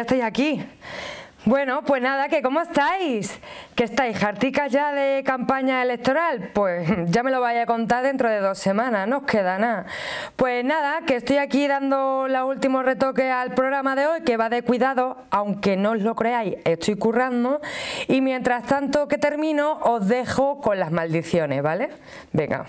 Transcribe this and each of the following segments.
estáis aquí. Bueno, pues nada, que ¿cómo estáis? ¿Que estáis harticas ya de campaña electoral? Pues ya me lo vais a contar dentro de dos semanas, no os queda nada. Pues nada, que estoy aquí dando la último retoque al programa de hoy, que va de cuidado, aunque no os lo creáis, estoy currando. Y mientras tanto que termino, os dejo con las maldiciones, ¿vale? Venga.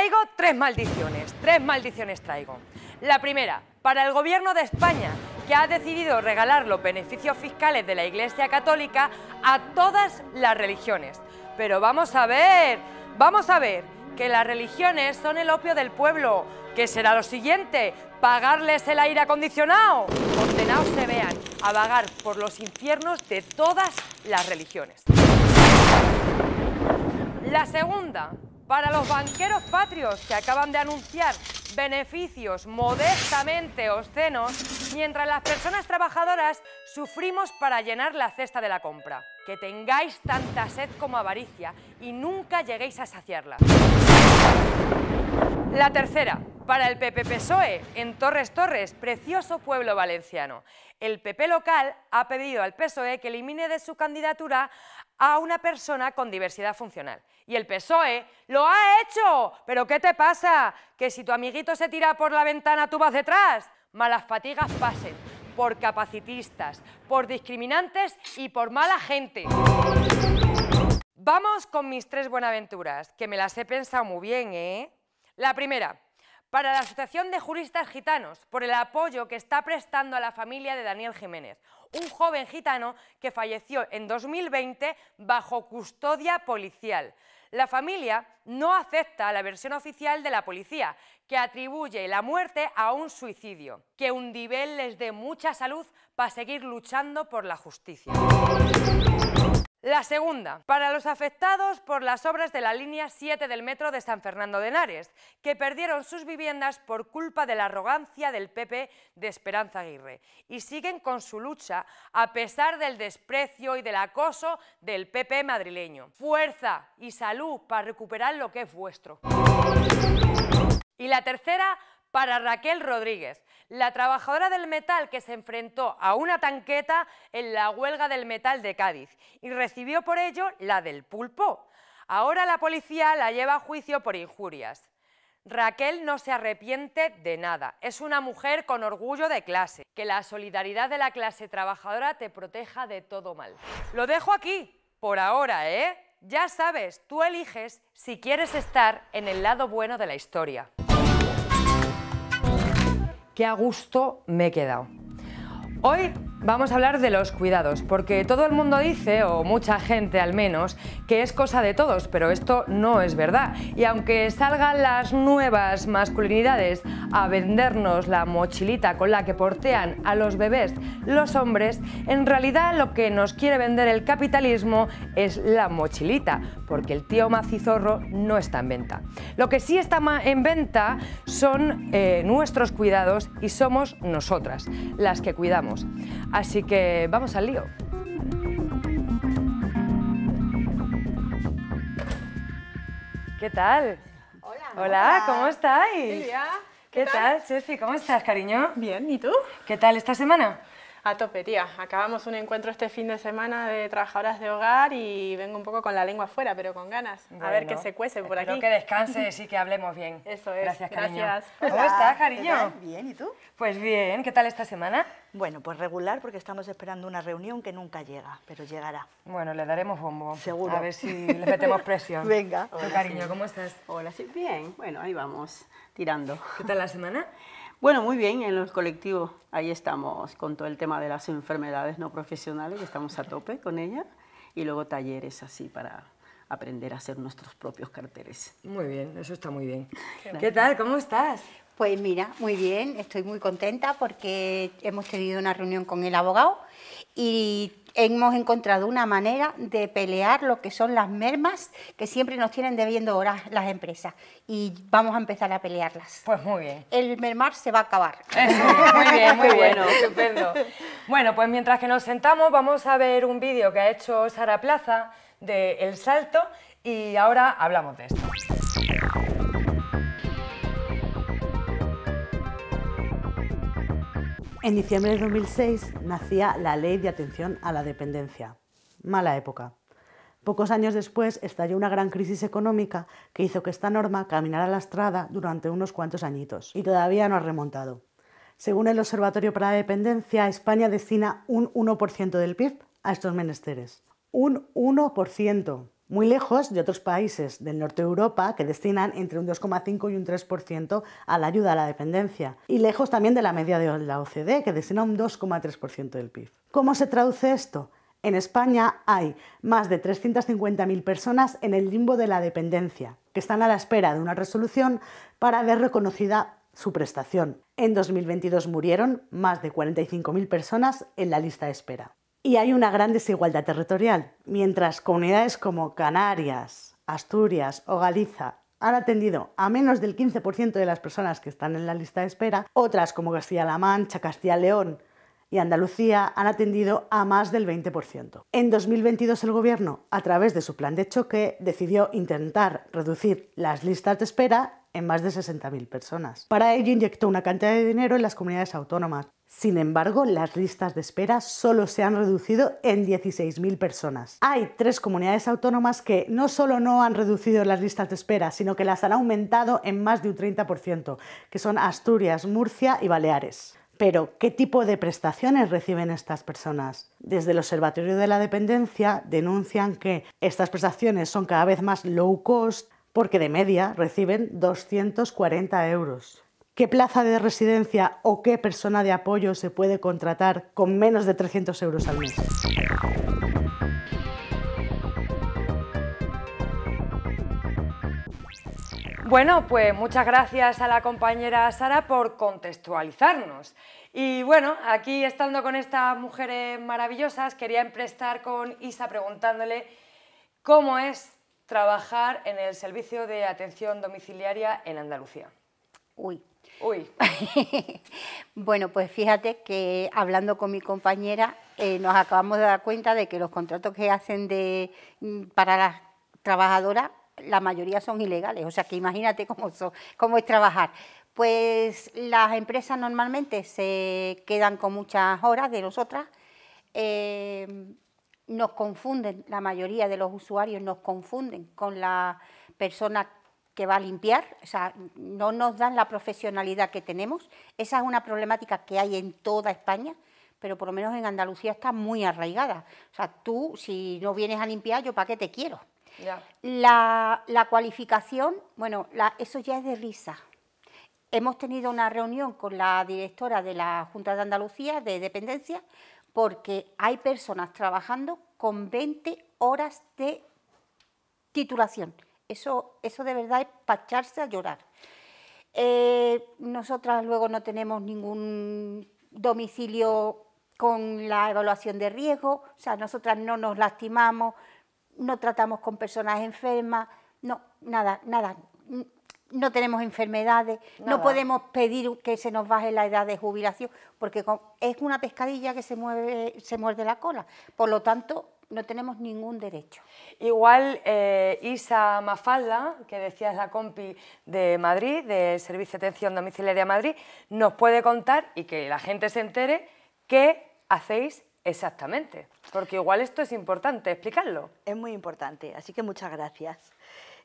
Traigo tres maldiciones, tres maldiciones traigo. La primera, para el gobierno de España, que ha decidido regalar los beneficios fiscales de la Iglesia Católica a todas las religiones. Pero vamos a ver, vamos a ver, que las religiones son el opio del pueblo. que será lo siguiente? ¿Pagarles el aire acondicionado? Condenados se vean a vagar por los infiernos de todas las religiones. La segunda, para los banqueros patrios que acaban de anunciar beneficios modestamente obscenos, mientras las personas trabajadoras sufrimos para llenar la cesta de la compra. Que tengáis tanta sed como avaricia y nunca lleguéis a saciarla. La tercera, para el PP PSOE, en Torres Torres, precioso pueblo valenciano. El PP local ha pedido al PSOE que elimine de su candidatura a una persona con diversidad funcional. Y el PSOE lo ha hecho. ¿Pero qué te pasa? Que si tu amiguito se tira por la ventana, tú vas detrás. Malas fatigas pasen por capacitistas, por discriminantes y por mala gente. Vamos con mis tres buenaventuras, que me las he pensado muy bien, ¿eh? La primera, para la Asociación de Juristas Gitanos por el apoyo que está prestando a la familia de Daniel Jiménez, un joven gitano que falleció en 2020 bajo custodia policial. La familia no acepta la versión oficial de la policía, que atribuye la muerte a un suicidio. Que un Undivel les dé mucha salud para seguir luchando por la justicia. La segunda, para los afectados por las obras de la línea 7 del metro de San Fernando de Henares, que perdieron sus viviendas por culpa de la arrogancia del PP de Esperanza Aguirre y siguen con su lucha a pesar del desprecio y del acoso del PP madrileño. Fuerza y salud para recuperar lo que es vuestro. Y la tercera, para Raquel Rodríguez, la trabajadora del metal que se enfrentó a una tanqueta en la huelga del metal de Cádiz y recibió por ello la del pulpo. Ahora la policía la lleva a juicio por injurias. Raquel no se arrepiente de nada. Es una mujer con orgullo de clase. Que la solidaridad de la clase trabajadora te proteja de todo mal. Lo dejo aquí, por ahora, ¿eh? Ya sabes, tú eliges si quieres estar en el lado bueno de la historia qué a gusto me he quedado. Hoy Vamos a hablar de los cuidados, porque todo el mundo dice, o mucha gente al menos, que es cosa de todos, pero esto no es verdad. Y aunque salgan las nuevas masculinidades a vendernos la mochilita con la que portean a los bebés los hombres, en realidad lo que nos quiere vender el capitalismo es la mochilita, porque el tío macizorro no está en venta. Lo que sí está en venta son eh, nuestros cuidados y somos nosotras, las que cuidamos. Así que vamos al lío. ¿Qué tal? Hola. Hola, ¿cómo estáis? ¿Qué, ¿Qué tal, Chefi? ¿Cómo estás, cariño? Bien, ¿y tú? ¿Qué tal esta semana? A tope, tía. Acabamos un encuentro este fin de semana de trabajadoras de hogar y vengo un poco con la lengua afuera, pero con ganas. a ver qué se cuece por aquí. que descanse y que hablemos bien. Eso es. Gracias, cariño. Gracias. ¿Cómo estás, cariño? Bien, ¿y tú? Pues bien. ¿Qué tal esta semana? Bueno, pues regular porque estamos esperando una reunión que nunca llega, pero llegará. Bueno, le daremos bombo. Seguro. A ver si le metemos presión. Venga. Hola, cariño, ¿cómo estás? Hola, sí. Bien, bueno, ahí vamos, tirando. ¿Qué tal la semana? Bueno, muy bien, en los colectivos ahí estamos con todo el tema de las enfermedades no profesionales, estamos a tope con ella, y luego talleres así para aprender a hacer nuestros propios carteles. Muy bien, eso está muy bien. ¿Qué tal? ¿Cómo estás? Pues mira, muy bien, estoy muy contenta porque hemos tenido una reunión con el abogado y hemos encontrado una manera de pelear lo que son las mermas que siempre nos tienen debiendo horas las empresas y vamos a empezar a pelearlas. Pues muy bien. El mermar se va a acabar. muy bien, muy bueno, estupendo. Bueno, pues mientras que nos sentamos vamos a ver un vídeo que ha hecho Sara Plaza de El Salto y ahora hablamos de esto. En diciembre de 2006 nacía la Ley de Atención a la Dependencia. Mala época. Pocos años después estalló una gran crisis económica que hizo que esta norma caminara la a estrada durante unos cuantos añitos y todavía no ha remontado. Según el Observatorio para la Dependencia, España destina un 1% del PIB a estos menesteres. Un 1% muy lejos de otros países del norte de Europa que destinan entre un 2,5 y un 3% a la ayuda a la dependencia y lejos también de la media de la OCDE que destina un 2,3% del PIB. ¿Cómo se traduce esto? En España hay más de 350.000 personas en el limbo de la dependencia, que están a la espera de una resolución para ver reconocida su prestación. En 2022 murieron más de 45.000 personas en la lista de espera. Y hay una gran desigualdad territorial. Mientras comunidades como Canarias, Asturias o Galiza han atendido a menos del 15% de las personas que están en la lista de espera, otras como Castilla-La Mancha, Castilla-León y Andalucía han atendido a más del 20%. En 2022 el Gobierno, a través de su plan de choque, decidió intentar reducir las listas de espera en más de 60.000 personas. Para ello inyectó una cantidad de dinero en las comunidades autónomas, sin embargo, las listas de espera solo se han reducido en 16.000 personas. Hay tres comunidades autónomas que no solo no han reducido las listas de espera, sino que las han aumentado en más de un 30%, que son Asturias, Murcia y Baleares. Pero, ¿qué tipo de prestaciones reciben estas personas? Desde el Observatorio de la Dependencia denuncian que estas prestaciones son cada vez más low cost porque de media reciben 240 euros qué plaza de residencia o qué persona de apoyo se puede contratar con menos de 300 euros al mes. Bueno, pues muchas gracias a la compañera Sara por contextualizarnos. Y bueno, aquí estando con estas mujeres maravillosas, quería emprestar con Isa preguntándole cómo es trabajar en el servicio de atención domiciliaria en Andalucía. Uy, Uy. bueno, pues fíjate que hablando con mi compañera eh, nos acabamos de dar cuenta de que los contratos que hacen de, mm, para las trabajadoras, la mayoría son ilegales. O sea, que imagínate cómo, cómo es trabajar. Pues las empresas normalmente se quedan con muchas horas de nosotras. Em, nos confunden, la mayoría de los usuarios nos confunden con la persona que va a limpiar, o sea, no nos dan la profesionalidad que tenemos. Esa es una problemática que hay en toda España, pero por lo menos en Andalucía está muy arraigada. O sea, tú si no vienes a limpiar, yo para qué te quiero. La, cualificación, bueno, eso ya es de risa. Hemos tenido una reunión con la directora de la Junta de Andalucía de Dependencia porque hay personas trabajando con 20 horas de titulación. Eso, eso de verdad es pacharse a llorar. Eh, nosotras luego no tenemos ningún domicilio con la evaluación de riesgo, o sea, nosotras no nos lastimamos, no tratamos con personas enfermas, no, nada, nada, no tenemos enfermedades, no podemos pedir que se nos baje la edad de jubilación, porque es una pescadilla que se, mueve, se muerde la cola. Por lo tanto, no tenemos ningún derecho. Igual eh, Isa Mafalda, que decías la compi de Madrid, del Servicio de Atención Domiciliaria Madrid, nos puede contar y que la gente se entere qué hacéis exactamente. Porque igual esto es importante, explicarlo. Es muy importante, así que muchas gracias.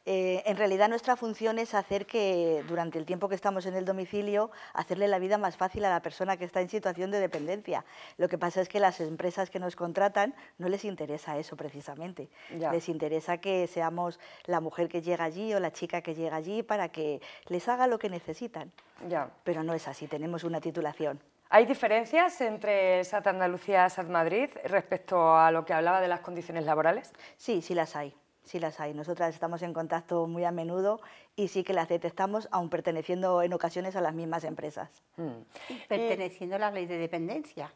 Eh, en realidad nuestra función es hacer que durante el tiempo que estamos en el domicilio, hacerle la vida más fácil a la persona que está en situación de dependencia. Lo que pasa es que las empresas que nos contratan no les interesa eso precisamente. Les interesa que seamos la mujer que llega allí o la chica que llega allí para que les haga lo que necesitan. Ya. Pero no es así, tenemos una titulación. ¿Hay diferencias entre SAT Andalucía y SAT Madrid respecto a lo que hablaba de las condiciones laborales? Sí, sí las hay. Sí las hay. Nosotras estamos en contacto muy a menudo y sí que las detectamos, aun perteneciendo en ocasiones a las mismas empresas. Mm. Eh, perteneciendo a la ley de dependencia.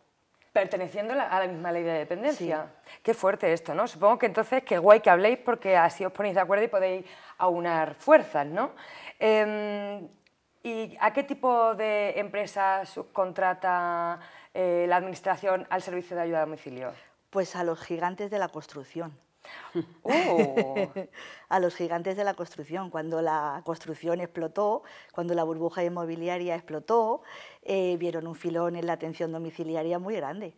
Perteneciendo a la misma ley de dependencia. Qué fuerte esto, ¿no? Supongo que entonces qué guay que habléis porque así os ponéis de acuerdo y podéis aunar fuerzas, ¿no? Em, ¿Y a qué tipo de empresas subcontrata eh, la Administración al servicio de ayuda a domicilio? Pues a los gigantes de la construcción. Oh. a los gigantes de la construcción. Cuando la construcción explotó, cuando la burbuja inmobiliaria explotó, eh, vieron un filón en la atención domiciliaria muy grande.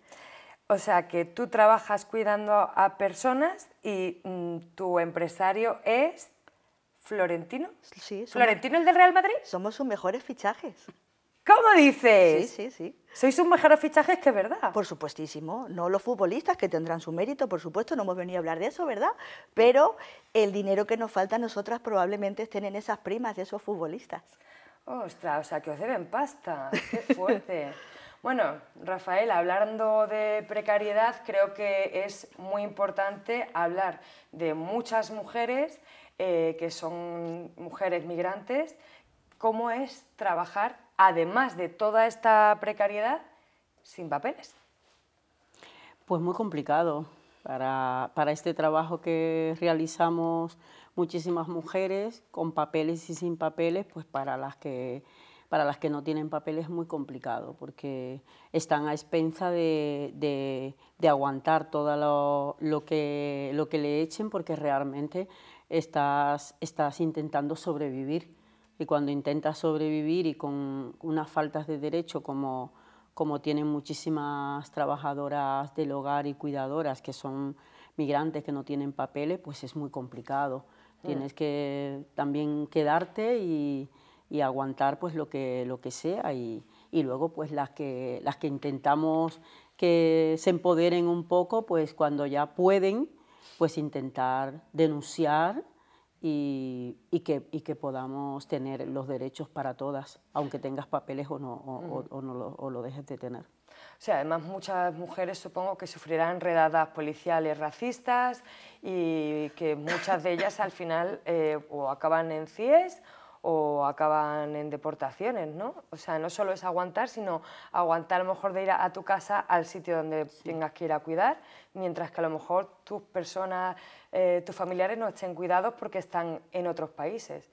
O sea, que tú trabajas cuidando a personas y mm, tu empresario es Florentino. Florentino el del Real Madrid. Somos sus mejores fichajes. ¿Cómo dices? Sí, sí, sí. Sois un mejor fichajes que es verdad. Por supuestísimo. No los futbolistas, que tendrán su mérito, por supuesto, no hemos venido a hablar de eso, ¿verdad? Pero el dinero que nos falta a nosotras probablemente estén en esas primas de esos futbolistas. Ostras, o sea, que os deben pasta. Qué fuerte. bueno, Rafael, hablando de precariedad, creo que es muy importante hablar de muchas mujeres eh, que son mujeres migrantes, cómo es trabajar además de toda esta precariedad, sin papeles? Pues muy complicado. Para, este trabajo que realizamos muchísimas mujeres, con papeles y sin papeles, pues para las que para las que no tienen papeles es muy complicado porque están a expensa de, aguantar todo lo, que, lo que le echen porque realmente estás, estás intentando sobrevivir y cuando intentas sobrevivir y con unas faltas de derecho como, tienen muchísimas trabajadoras del hogar y cuidadoras que son migrantes que no tienen papeles, pues es muy complicado. Mm. Tienes que también quedarte y, aguantar pues lo que, lo que sea y, y luego pues las que, las que intentamos que se empoderen un poco, pues cuando ya pueden, pues intentar denunciar y, que, podamos tener los derechos para todas, aunque tengas papeles o, no, o, no lo, dejes de tener. O sea, además muchas mujeres supongo que sufrirán redadas policiales racistas y que muchas de ellas al final eh, o acaban en CIES o acaban en deportaciones, ¿no? O sea, no solo es aguantar, sino aguantar a lo mejor de ir a, tu casa al sitio donde tengas que ir a cuidar, mientras que a lo mejor tus personas, eh, tus familiares no estén cuidados porque están en otros países.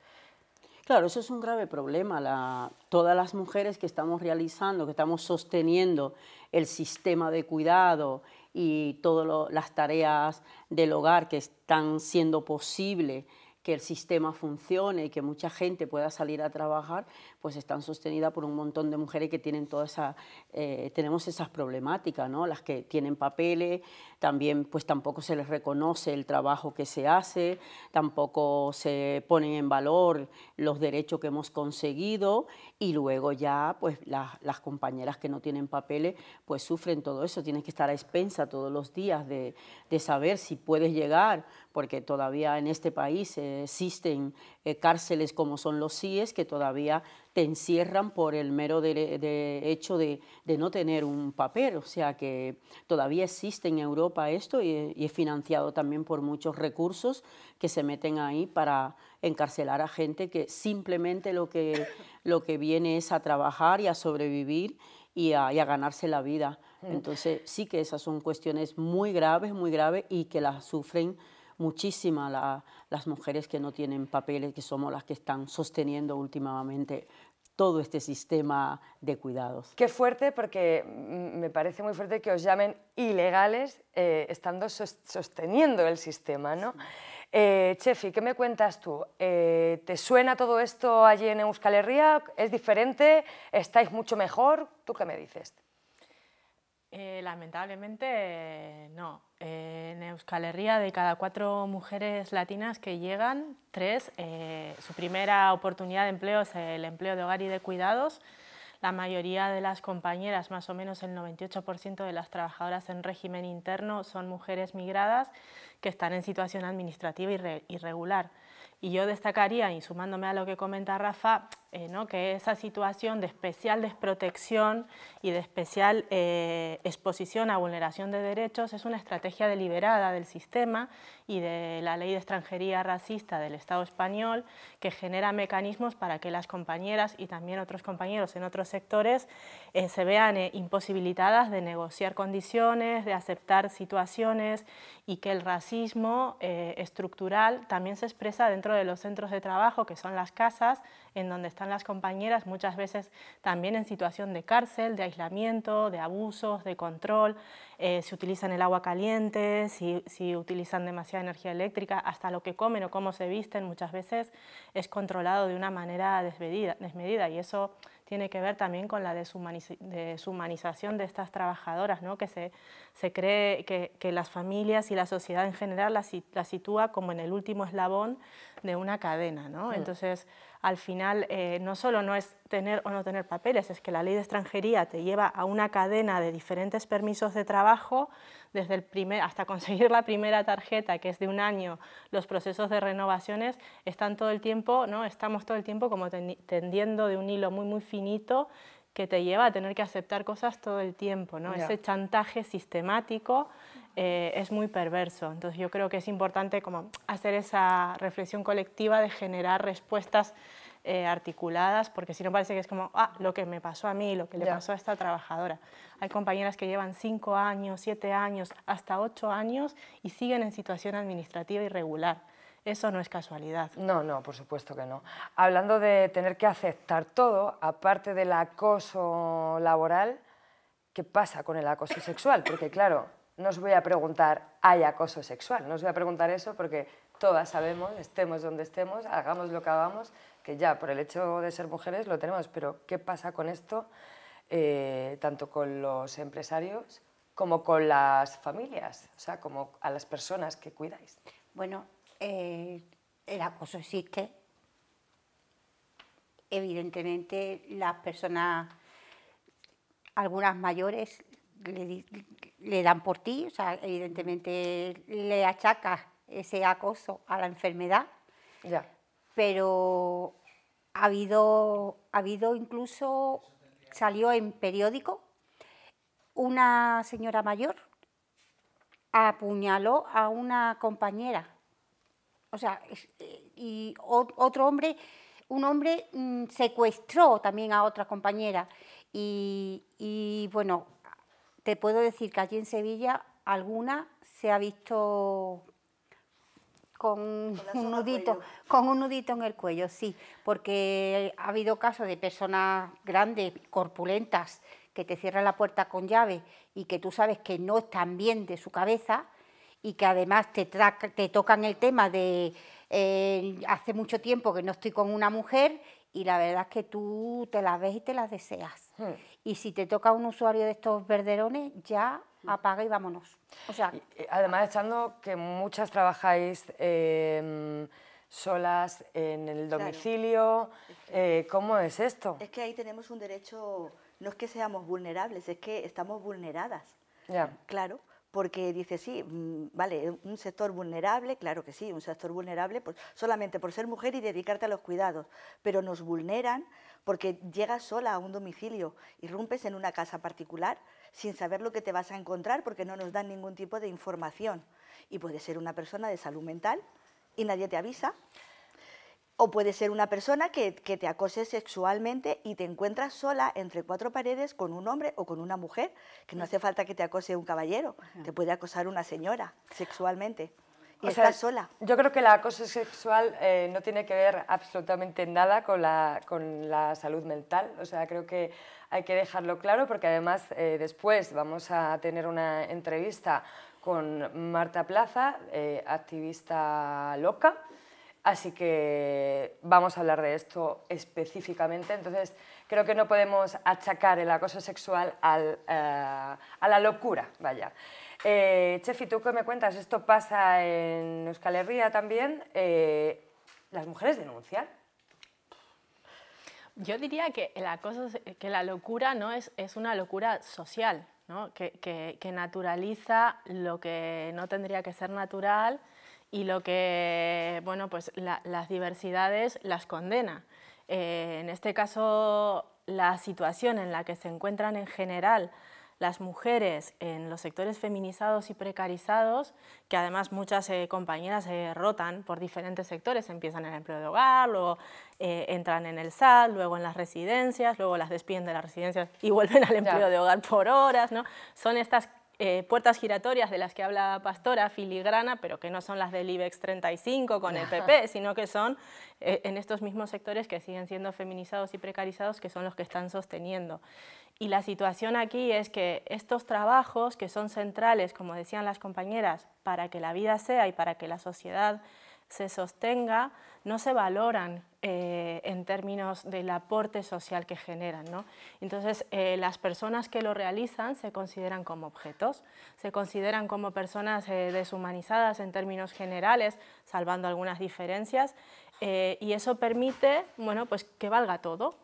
Claro, eso es un grave problema. todas las mujeres que estamos realizando, que estamos sosteniendo el sistema de cuidado y todas las tareas del hogar que están siendo posibles que el sistema funcione y que mucha gente pueda salir a trabajar, pues están sostenidas por un montón de mujeres que tienen toda esa, eh, tenemos esas problemáticas, ¿no? las que tienen papeles, también pues tampoco se les reconoce el trabajo que se hace, tampoco se ponen en valor los derechos que hemos conseguido y luego ya pues las, compañeras que no tienen papeles pues sufren todo eso, tienen que estar a expensa todos los días de, saber si puedes llegar, porque todavía en este país eh, existen eh, cárceles como son los CIES, que todavía te encierran por el mero de, hecho de, no tener un papel. O sea que todavía existe en Europa esto y, es financiado también por muchos recursos que se meten ahí para encarcelar a gente que simplemente lo que, lo que viene es a trabajar y a sobrevivir y a, y a, ganarse la vida. Mm. Entonces sí que esas son cuestiones muy graves, muy graves y que las sufren muchísimas las mujeres que no tienen papeles, que somos las que están sosteniendo últimamente todo este sistema de cuidados. Qué fuerte, porque me parece muy fuerte que os llamen ilegales eh, estando sosteniendo el sistema, ¿no? Eh, Chefi, ¿qué me cuentas tú? Eh, ¿Te suena todo esto allí en Euskal Herria? ¿Es diferente? ¿Estáis mucho mejor? ¿Tú qué me dices? Eh, lamentablemente no. Eh, en Euskal Herria de cada cuatro mujeres latinas que llegan, tres, eh, su primera oportunidad de empleo es el empleo de hogar y de cuidados. La mayoría de las compañeras, más o menos el 98% de las trabajadoras en régimen interno, son mujeres migradas que están en situación administrativa irregular. Y yo destacaría, y sumándome a lo que comenta Rafa, eh, que esa situación de especial desprotección y de especial eh, exposición a vulneración de derechos es una estrategia deliberada del sistema y de la ley de extranjería racista del Estado español que genera mecanismos para que las compañeras y también otros compañeros en otros sectores eh, se vean imposibilitadas de negociar condiciones, de aceptar situaciones y que el racismo estructural también se expresa dentro de los centros de trabajo que son las casas en donde están las compañeras muchas veces también en situación de cárcel, de aislamiento, de abusos, de control, eh, si utilizan el agua caliente, si, si, utilizan demasiada energía eléctrica, hasta lo que comen o cómo se visten muchas veces es controlado de una manera desmedida, desmedida y eso tiene que ver también con la deshumanización de estas trabajadoras, ¿no? que se, se cree que, que, las familias y la sociedad en general las, sitúa como en el último eslabón de una cadena. ¿no? Mm. Entonces, al final eh, no solo no es tener o no tener papeles, es que la ley de extranjería te lleva a una cadena de diferentes permisos de trabajo, desde el primer, hasta conseguir la primera tarjeta, que es de un año, los procesos de renovaciones están todo el tiempo, ¿no? estamos todo el tiempo como tendiendo de un hilo muy muy finito que te lleva a tener que aceptar cosas todo el tiempo, ¿no? Ese chantaje sistemático eh, es muy perverso. Entonces yo creo que es importante como hacer esa reflexión colectiva de generar respuestas eh, articuladas, porque si no parece que es como, ah, lo que me pasó a mí, lo que le pasó a esta trabajadora. Hay compañeras que llevan cinco años, siete años, hasta ocho años y siguen en situación administrativa irregular eso no es casualidad. No, no, por supuesto que no. Hablando de tener que aceptar todo, aparte del acoso laboral, ¿qué pasa con el acoso sexual? Porque claro, no os voy a preguntar, ¿hay acoso sexual? No os voy a preguntar eso porque todas sabemos, estemos donde estemos, hagamos lo que hagamos, que ya por el hecho de ser mujeres lo tenemos, pero ¿qué pasa con esto, eh, tanto con los empresarios como con las familias, o sea, como a las personas que cuidáis? Bueno, eh, el acoso existe. Evidentemente las personas, algunas mayores, le, dan por ti, o sea, evidentemente le achacas ese acoso a la enfermedad. Pero ha habido, ha habido incluso, salió en periódico, una señora mayor apuñaló a una compañera o sea, eh, y otro hombre, un hombre mm, secuestró también a otra compañera. Y, bueno, te puedo decir que allí en Sevilla alguna se ha visto con un nudito, con un nudito en el cuello, sí, porque ha habido casos de personas grandes, corpulentas, que te cierran la puerta con llave y que tú sabes que no están bien de su cabeza y que además te, te tocan el tema de eh, hace mucho tiempo que no estoy con una mujer y la verdad es que tú te las ves y te las deseas. Hmm. Y si te toca un usuario de estos verderones, ya hmm. apaga y vámonos. O sea, además, echando que muchas trabajáis em, solas en el domicilio, eh, ¿cómo es esto? Es que ahí tenemos un derecho, no es que seamos vulnerables, es que estamos vulneradas. Ya. Claro porque dice, sí, mm, vale, un sector vulnerable, claro que sí, un sector vulnerable solamente por ser mujer y dedicarte a los cuidados, pero nos vulneran porque llegas sola a un domicilio, y irrumpes en una casa particular sin saber lo que te vas a encontrar porque no nos dan ningún tipo de información y puede ser una persona de salud mental y nadie te avisa. O puede ser una persona que, te acose sexualmente y te encuentras sola entre cuatro paredes con un hombre o con una mujer, que no hace falta que te acose un caballero, te puede acosar una señora sexualmente. Y estás sola. Yo creo que el acoso sexual eh, no tiene que ver absolutamente nada con la, con la salud mental. O sea, creo que hay que dejarlo claro porque además eh, después vamos a tener una entrevista con Marta Plaza, eh, activista loca, Así que vamos a hablar de esto específicamente. Entonces, creo que no podemos achacar el acoso sexual eh, a la locura, vaya. Eh, Chefi, ¿tú qué me cuentas? ¿Esto pasa en Euskal Herria también? Eh, ¿Las mujeres denuncian? Yo diría que que la locura no es, una locura social, ¿no? que naturaliza lo que no tendría que ser natural y lo que, bueno, pues las diversidades las condena. Eh, en este caso, la situación en la que se encuentran en general las mujeres en los sectores feminizados y precarizados, que además muchas eh, compañeras eh, rotan por diferentes sectores, empiezan en el empleo de hogar, luego entran en el SAT, luego en las residencias, luego las despiden de las residencias y vuelven al empleo de hogar por horas, ¿no? Son estas eh, puertas giratorias de las que habla Pastora, filigrana, pero que no son las del IBEX 35 con el PP, sino que son eh, en estos mismos sectores que siguen siendo feminizados y precarizados, que son los que están sosteniendo. Y la situación aquí es que estos trabajos, que son centrales, como decían las compañeras, para que la vida sea y para que la sociedad se sostenga, no se valoran eh, en términos del aporte social que generan. Entonces, eh, las personas que lo realizan se consideran como objetos, se consideran como personas eh, deshumanizadas en términos generales, salvando algunas diferencias, y eso permite bueno, pues, que valga todo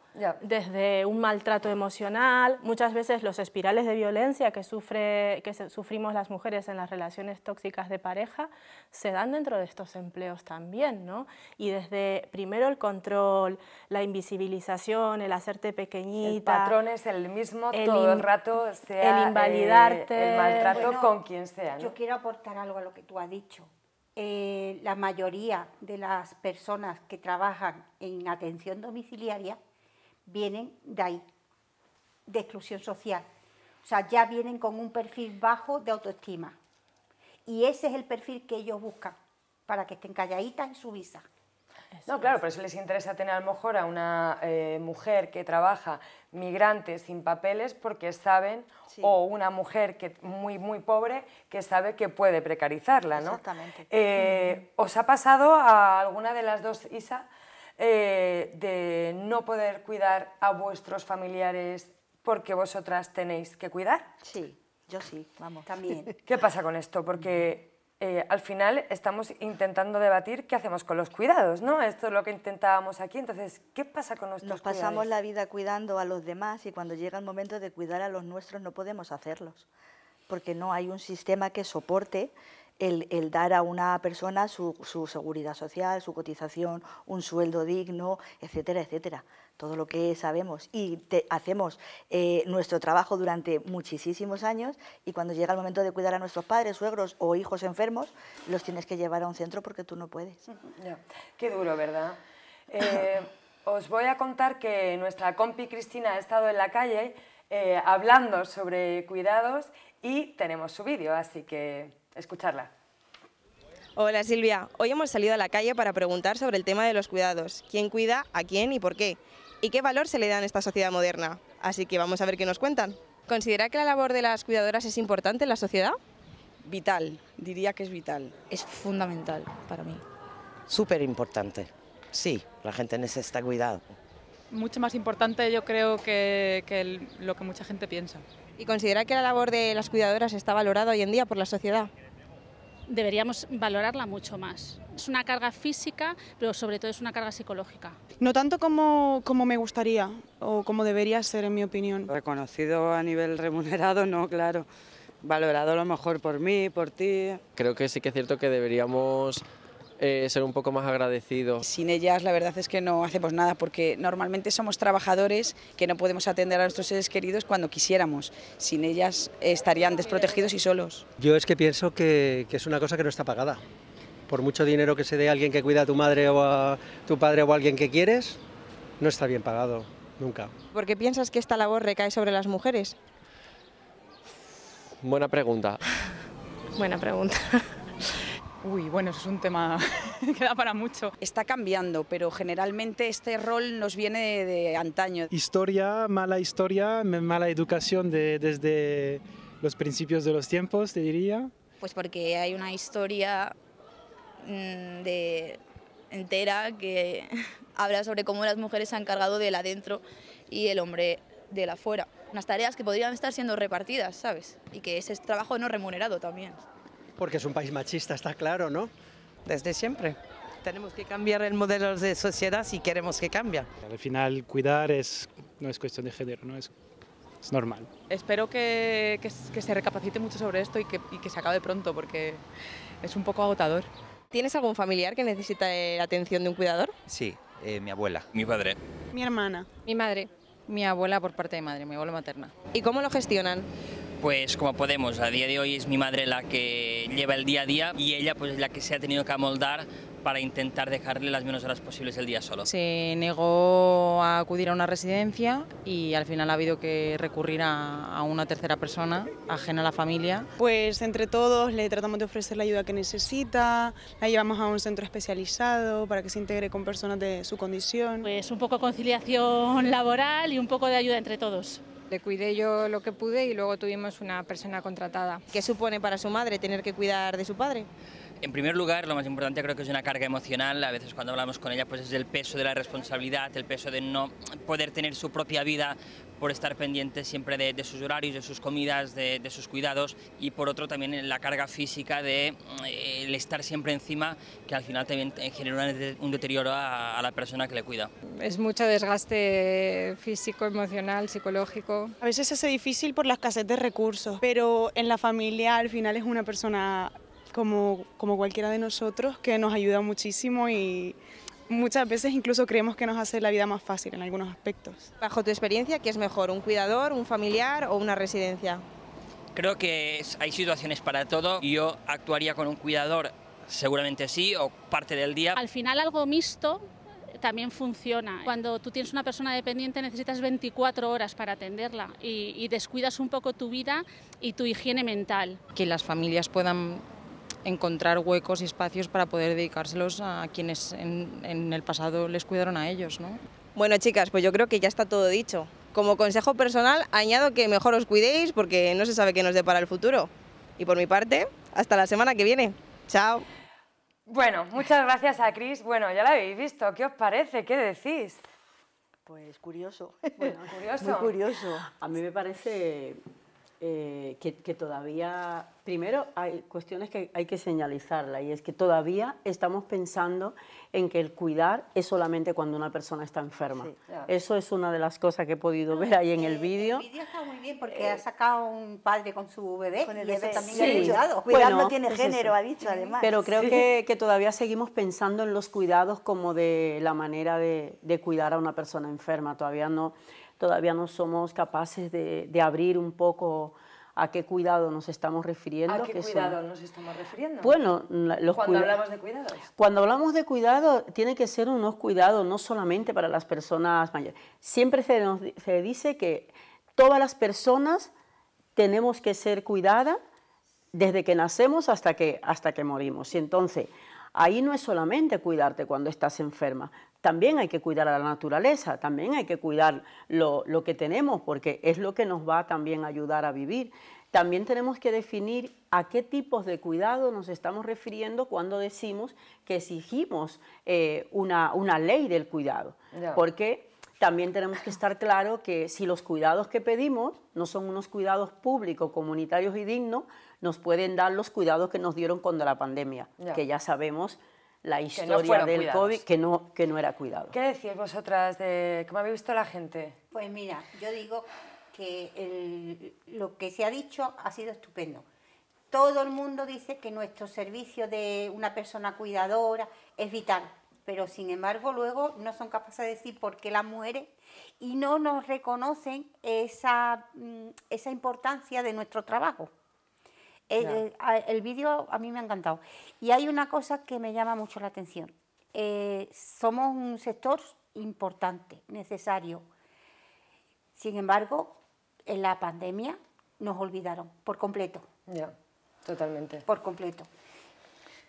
desde un maltrato emocional, muchas veces los espirales de violencia que, sufre, que sufrimos las mujeres en las relaciones tóxicas de pareja se dan dentro de estos empleos también, ¿no? Y desde primero el control, la invisibilización, el hacerte pequeñita. El patrón es el mismo todo el rato, sea el eh, invalidarte, el maltrato con quien sea. Yo quiero aportar algo a lo que tú has dicho. Eh, la mayoría de las personas que trabajan en atención domiciliaria vienen de ahí, de exclusión social. O sea, ya vienen con un perfil bajo de autoestima. Y ese es el perfil que ellos buscan, para que estén calladitas en su visa. no, claro, pero eso les interesa tener a lo mejor a una eh, mujer que trabaja migrante sin papeles porque saben, o una mujer que muy, muy pobre que sabe que puede precarizarla, ¿no? Exactamente. Eh, ¿Os ha pasado a alguna de las dos, Isa, eh, de no poder cuidar a vuestros familiares porque vosotras tenéis que cuidar. Sí, yo sí, vamos. También. ¿Qué pasa con esto? Porque eh, al final estamos intentando debatir qué hacemos con los cuidados, ¿no? Esto es lo que intentábamos aquí. Entonces, ¿qué pasa con nuestros Nos pasamos la vida cuidando a los demás y cuando llega el momento de cuidar a los nuestros no podemos hacerlos, porque no hay un sistema que soporte el, dar a una persona su, seguridad social, su cotización, un sueldo digno, etcétera, etcétera. Todo lo que sabemos y te, hacemos eh, nuestro trabajo durante muchísimos años y cuando llega el momento de cuidar a nuestros padres, suegros o hijos enfermos, los tienes que llevar a un centro porque tú no puedes. Qué duro, ¿verdad? Eh, os voy a contar que nuestra compi Cristina ha estado en la calle eh, hablando sobre cuidados y tenemos su vídeo, así que Escucharla. Hola Silvia, hoy hemos salido a la calle para preguntar sobre el tema de los cuidados, quién cuida, a quién y por qué, y qué valor se le da en esta sociedad moderna. Así que vamos a ver qué nos cuentan. ¿Considera que la labor de las cuidadoras es importante en la sociedad? Vital, diría que es vital. Es fundamental para mí. Súper importante, sí, la gente necesita cuidado. Mucho más importante yo creo que, que lo que mucha gente piensa. ¿Y considera que la labor de las cuidadoras está valorada hoy en día por la sociedad? deberíamos valorarla mucho más. Es una carga física, pero sobre todo es una carga psicológica. No tanto como, como me gustaría o como debería ser, en mi opinión. Reconocido a nivel remunerado, no, claro. Valorado a lo mejor por mí, por ti. Creo que sí que es cierto que deberíamos eh, ser un poco más agradecido. Sin ellas la verdad es que no hacemos nada porque normalmente somos trabajadores que no podemos atender a nuestros seres queridos cuando quisiéramos. Sin ellas eh, estarían desprotegidos y solos. Yo es que pienso que, que es una cosa que no está pagada. Por mucho dinero que se dé a alguien que cuida a tu madre o a tu padre o a alguien que quieres, no está bien pagado, nunca. ¿Por qué piensas que esta labor recae sobre las mujeres? Buena pregunta. Buena pregunta. Uy, bueno, eso es un tema que da para mucho. Está cambiando, pero generalmente este rol nos viene de, antaño. Historia, mala historia, mala educación desde los principios de los tiempos, te diría. Pues porque hay una historia mm, de, entera que habla sobre cómo las mujeres se han cargado del adentro y el hombre del afuera. Unas tareas que podrían estar siendo repartidas, ¿sabes? Y que ese es trabajo no remunerado también. Porque es un país machista, está claro, ¿no? Desde siempre. Tenemos que cambiar el modelo de sociedad si queremos que cambie. Al final, cuidar es, no es cuestión de género, ¿no? es, es normal. Espero que, que, se recapacite mucho sobre esto y que, que se acabe pronto, porque es un poco agotador. ¿Tienes algún familiar que necesita la atención de un cuidador? Sí, eh, mi abuela. Mi padre. Mi hermana. Mi madre. Mi abuela por parte de madre, mi abuela materna. ¿Y cómo lo gestionan? pues como podemos. A día de hoy es mi madre la que lleva el día a día y ella pues es la que se ha tenido que amoldar para intentar dejarle las menos horas posibles el día solo. Se negó a acudir a una residencia y al final ha habido que recurrir a, una tercera persona ajena a la familia. Pues entre todos le tratamos de ofrecer la ayuda que necesita, la llevamos a un centro especializado para que se integre con personas de su condición. Pues un poco conciliación laboral y un poco de ayuda entre todos. Le cuidé yo lo que pude y luego tuvimos una persona contratada. ¿Qué supone para su madre tener que cuidar de su padre? En primer lugar, lo más importante creo que es una carga emocional. A veces cuando hablamos con ella, pues es el peso de la responsabilidad, el peso de no poder tener su propia vida por estar pendiente siempre de, sus horarios, de sus comidas, de, sus cuidados y por otro también la carga física de eh, estar siempre encima, que al final también genera un deterioro a, la persona que le cuida. Es mucho desgaste físico, emocional, psicológico. A veces es difícil por la escasez de recursos, pero en la familia al final es una persona como, como cualquiera de nosotros, que nos ayuda muchísimo y muchas veces incluso creemos que nos hace la vida más fácil en algunos aspectos. Bajo tu experiencia, ¿qué es mejor, un cuidador, un familiar o una residencia? Creo que hay situaciones para todo. Yo actuaría con un cuidador, seguramente sí, o parte del día. Al final algo mixto también funciona. Cuando tú tienes una persona dependiente necesitas 24 horas para atenderla y descuidas un poco tu vida y tu higiene mental. Que las familias puedan encontrar huecos y espacios para poder dedicárselos a quienes en, el pasado les cuidaron a ellos. ¿no? Bueno chicas, pues yo creo que ya está todo dicho. Como consejo personal, añado que mejor os cuidéis porque no se sabe qué nos depara el futuro. Y por mi parte, hasta la semana que viene. Chao. Bueno, muchas gracias a Cris. Bueno, ya la habéis visto. ¿Qué os parece? ¿Qué decís? Pues curioso. Bueno, curioso. Muy curioso. A mí me parece eh, que, todavía, primero hay cuestiones que hay que señalizarla y es que todavía estamos pensando en que el cuidar es solamente cuando una persona está enferma. Eso es una de las cosas que he podido ver ahí en el vídeo. El vídeo está muy bien porque eh, ha sacado un padre con su bebé con el también sí. cuidado. Cuidar no tiene género, ha dicho además. Pero creo que, todavía seguimos pensando en los cuidados como de la manera de, de cuidar a una persona enferma. Todavía no todavía no somos capaces de, abrir un poco a qué cuidado nos estamos refiriendo. ¿A qué cuidado nos estamos refiriendo? Bueno, los cuando hablamos de cuidados. Cuando hablamos de cuidado, tiene que ser unos cuidados no solamente para las personas mayores. Siempre se, dice que todas las personas tenemos que ser cuidadas desde que nacemos hasta que, hasta que morimos. Y entonces, ahí no es solamente cuidarte cuando estás enferma, también hay que cuidar a la naturaleza, también hay que cuidar lo, que tenemos, porque es lo que nos va también a ayudar a vivir. También tenemos que definir a qué tipos de cuidado nos estamos refiriendo cuando decimos que exigimos eh, una, ley del cuidado, porque también tenemos que estar claro que si los cuidados que pedimos no son unos cuidados públicos, comunitarios y dignos, nos pueden dar los cuidados que nos dieron cuando la pandemia, que ya sabemos la historia del COVID que no, que no era cuidado. ¿Qué decís vosotras de cómo habéis visto la gente? Pues mira, yo digo que lo que se ha dicho ha sido estupendo. Todo el mundo dice que nuestro servicio de una persona cuidadora es vital, pero sin embargo luego no son capaces de decir por qué la muere... y no nos reconocen esa, mm, esa importancia de nuestro trabajo. Eh, eh, el, vídeo a mí me ha encantado. Y hay una cosa que me llama mucho la atención. Eh, somos un sector importante, necesario. Sin embargo, en la pandemia nos olvidaron por completo. Ya, totalmente. Por completo.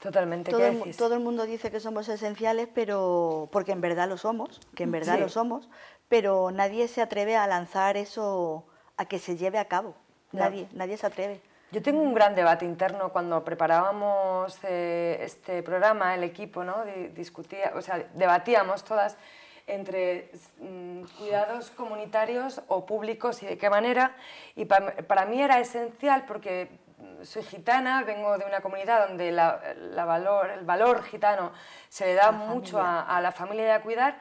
Totalmente. Todo, el, mundo dice que somos esenciales, pero porque en verdad lo somos, que en verdad lo somos, pero nadie se atreve a lanzar eso, a que se lleve a cabo. Nadie, nadie se atreve. Yo tengo un gran debate interno cuando preparábamos eh, este programa, el equipo, ¿no? debatíamos todas entre mm, cuidados comunitarios o públicos y de qué manera. Y para mí era esencial porque soy gitana, vengo de una comunidad donde valor, el valor gitano se le da mucho a, la familia y a cuidar.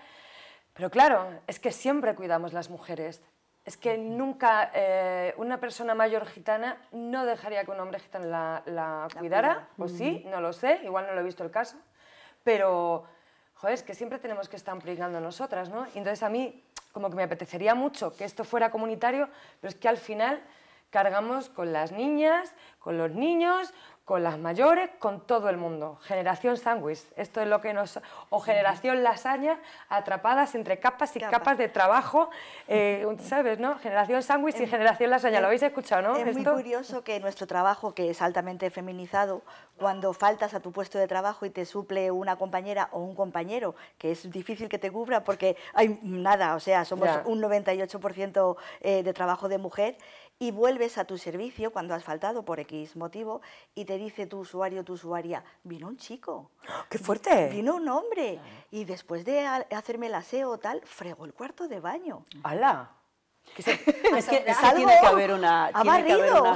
Pero claro, es que siempre cuidamos las mujeres es que nunca eh, una persona mayor gitana no dejaría que un hombre gitano la, la, cuidara, o sí, no lo sé, igual no lo he visto el caso, pero, joder, es que siempre tenemos que estar implicando nosotras, ¿no? Y entonces a mí como que me apetecería mucho que esto fuera comunitario, pero es que al final cargamos con las niñas, con los niños, con las mayores, con todo el mundo. Generación sándwich, esto es lo que nos... o generación lasaña atrapadas entre capas y capas, de trabajo, eh, ¿sabes, no? Generación sándwich y em, generación lasaña, lo em, habéis escuchado, ¿no? Es muy curioso que nuestro trabajo, que es altamente feminizado, cuando faltas a tu puesto de trabajo y te suple una compañera o un compañero, que es difícil que te cubra porque hay nada, o sea, somos un 98% eh, de trabajo de mujer, y vuelves a tu servicio cuando has faltado por X motivo y te dice tu usuario, tu usuaria, vino un chico. ¡Qué fuerte! Vino un hombre y después de hacerme el aseo tal, fregó el cuarto de baño. ¡Hala! es que, tiene que haber una,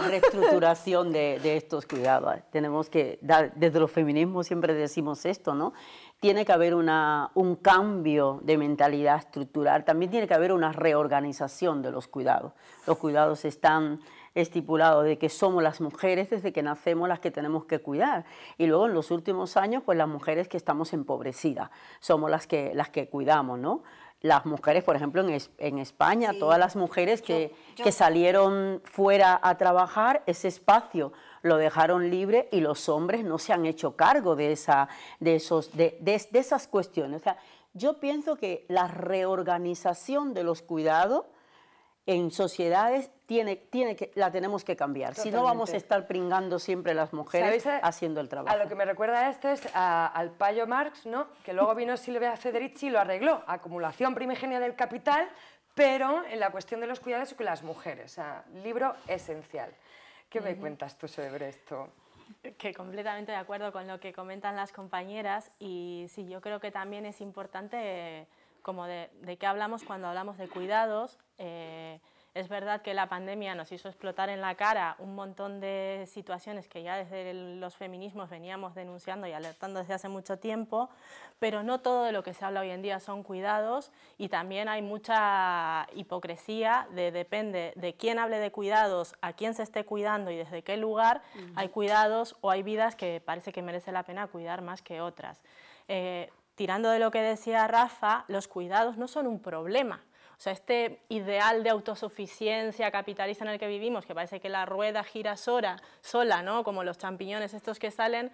reestructuración de, de estos cuidados. Tenemos que dar, desde los feminismos siempre decimos esto, ¿no? tiene que haber un cambio de mentalidad estructural, también tiene que haber una reorganización de los cuidados. Los cuidados están estipulados de que somos las mujeres desde que nacemos las que tenemos que cuidar y luego en los últimos años pues las mujeres que estamos empobrecidas somos las que las que cuidamos, ¿no? las mujeres, por ejemplo, en, España, todas las mujeres que, que, salieron fuera a trabajar, ese espacio lo dejaron libre y los hombres no se han hecho cargo de, esa, de, esos, de, esas cuestiones. O sea, yo pienso que la reorganización de los cuidados en sociedades tiene, tiene que, la tenemos que cambiar. Si no, vamos a estar pringando siempre las mujeres haciendo el trabajo. A lo que me recuerda este es al payo Marx, ¿no? que luego vino Silvia Federici y lo arregló. Acumulación primigenia del capital, pero en la cuestión de los cuidados con las mujeres. libro esencial. ¿Qué me cuentas tú sobre esto? Que completamente de acuerdo con lo que comentan las compañeras y sí, yo creo que también es importante como de, qué hablamos cuando hablamos de cuidados. Eh, es verdad que la pandemia nos hizo explotar en la cara un montón de situaciones que ya desde los feminismos veníamos denunciando y alertando desde hace mucho tiempo, pero no todo de lo que se habla hoy en día son cuidados y también hay mucha hipocresía de depende de quién hable de cuidados, a quién se esté cuidando y desde qué lugar hay cuidados o hay vidas que parece que merece la pena cuidar más que otras. Eh, tirando de lo que decía Rafa, los cuidados no son un problema, o este ideal de autosuficiencia capitalista en el que vivimos, que parece que la rueda gira sola, sola ¿no? como los champiñones estos que salen,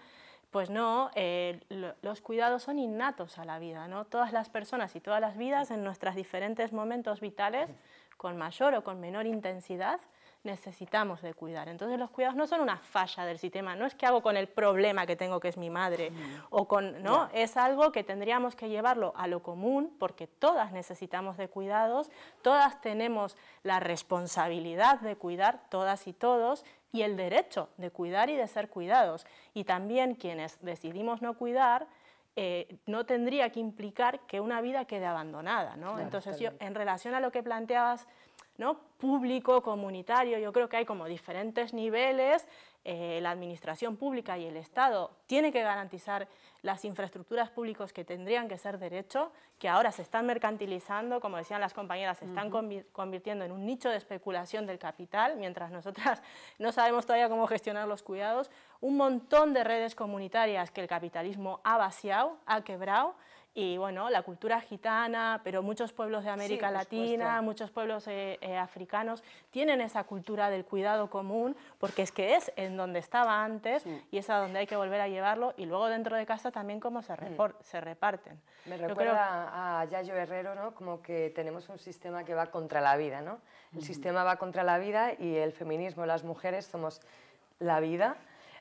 pues no, eh, los cuidados son innatos a la vida, ¿no? Todas las personas y todas las vidas en nuestros diferentes momentos vitales, con mayor o con menor intensidad, necesitamos de cuidar. Entonces los cuidados no son una falla del sistema, no es que hago con el problema que tengo que es mi madre, o con, no, es algo que tendríamos que llevarlo a lo común porque todas necesitamos de cuidados, todas tenemos la responsabilidad de cuidar, todas y todos, y el derecho de cuidar y de ser cuidados. Y también quienes decidimos no cuidar, eh, no tendría que implicar que una vida quede abandonada. ¿no? Entonces, yo, en relación a lo que planteabas, ¿no? público, comunitario, yo creo que hay como diferentes niveles, eh, la administración pública y el Estado tiene que garantizar las infraestructuras públicas que tendrían que ser derecho, que ahora se están mercantilizando, como decían las compañeras, se están convirtiendo en un nicho de especulación del capital, mientras nosotras no sabemos todavía cómo gestionar los cuidados, un montón de redes comunitarias que el capitalismo ha vaciado, ha quebrado, y bueno, la cultura gitana, pero muchos pueblos de América Latina, muchos pueblos eh, eh, africanos, tienen esa cultura del cuidado común, porque es que es en donde estaba antes y es a donde hay que volver a llevarlo, y luego dentro de casa también cómo se, mm. se reparten. Me recuerda a Yayo Herrero, ¿no? Como que tenemos un sistema que va contra la vida, ¿no? El sistema va contra la vida y el feminismo, las mujeres somos la vida,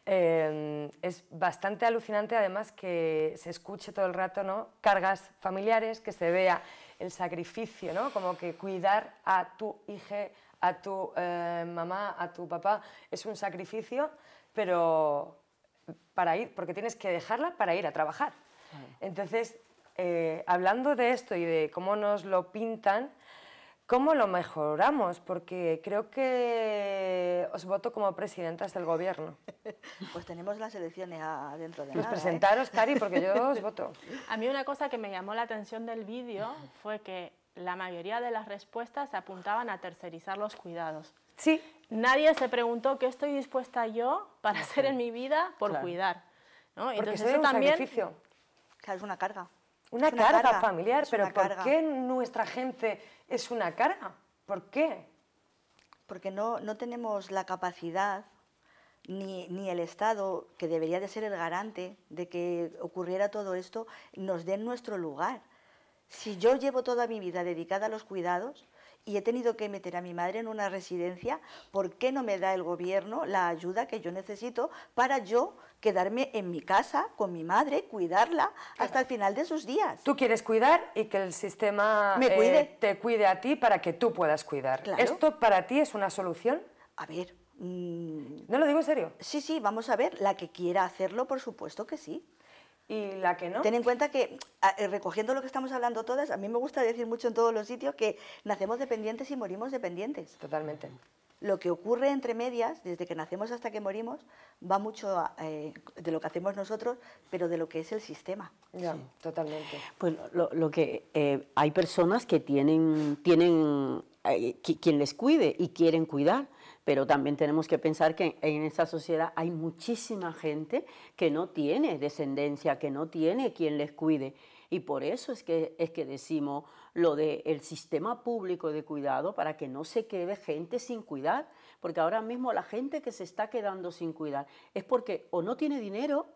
Em, es bastante alucinante además que se escuche todo el rato ¿no? cargas familiares, que se vea el sacrificio, como que cuidar a tu hija, a tu eh, mamá, a tu papá, es un sacrificio, pero para ir, porque tienes que dejarla para ir a trabajar. Entonces, eh, hablando de esto y de cómo nos lo pintan, ¿Cómo lo mejoramos? Porque creo que os voto como presidentas del gobierno. Pues tenemos las elecciones dentro de pues nada. Pues presentaros, Cari, porque yo os voto. A mí una cosa que me llamó la atención del vídeo fue que la mayoría de las respuestas apuntaban a tercerizar los cuidados. Sí. Nadie se preguntó qué estoy dispuesta yo para hacer en mi vida por cuidar. ¿no? Entonces eso es un también... Sacrificio. es una carga. Una, carga, familiar, pero ¿por qué nuestra gente es una carga? ¿Por qué? Porque no, no tenemos la capacidad ni, ni, el Estado, que debería de ser el garante de que ocurriera todo esto, nos dé nuestro lugar. Si yo llevo toda mi vida dedicada a los cuidados, y he tenido que meter a mi madre en una residencia, ¿por qué no me da el gobierno la ayuda que yo necesito para yo quedarme en mi casa con mi madre, cuidarla hasta el final de sus días? Tú quieres cuidar y que el sistema eh, te cuide a ti para que tú puedas cuidar. ¿Esto para ti es una solución? A ver. Mm, ¿No lo digo en serio? Sí, sí, vamos a ver. La que quiera hacerlo, por supuesto que sí y la que no. Ten en cuenta que, eh, recogiendo lo que estamos hablando todas, a mí me gusta decir mucho en todos los sitios que nacemos dependientes y morimos dependientes. Totalmente. Lo que ocurre entre medias, desde que nacemos hasta que morimos, va mucho eh, de lo que hacemos nosotros, pero de lo que es el sistema. Ya, totalmente. Pues lo, que eh, hay personas que tienen, tienen quien les cuide y quieren cuidar pero también tenemos que pensar que en esta sociedad hay muchísima gente que no tiene descendencia, que no tiene quien les cuide. Y por eso es que, es que decimos lo del sistema público de cuidado para que no se quede gente sin cuidar, porque ahora mismo la gente que se está quedando sin cuidar es porque o no tiene dinero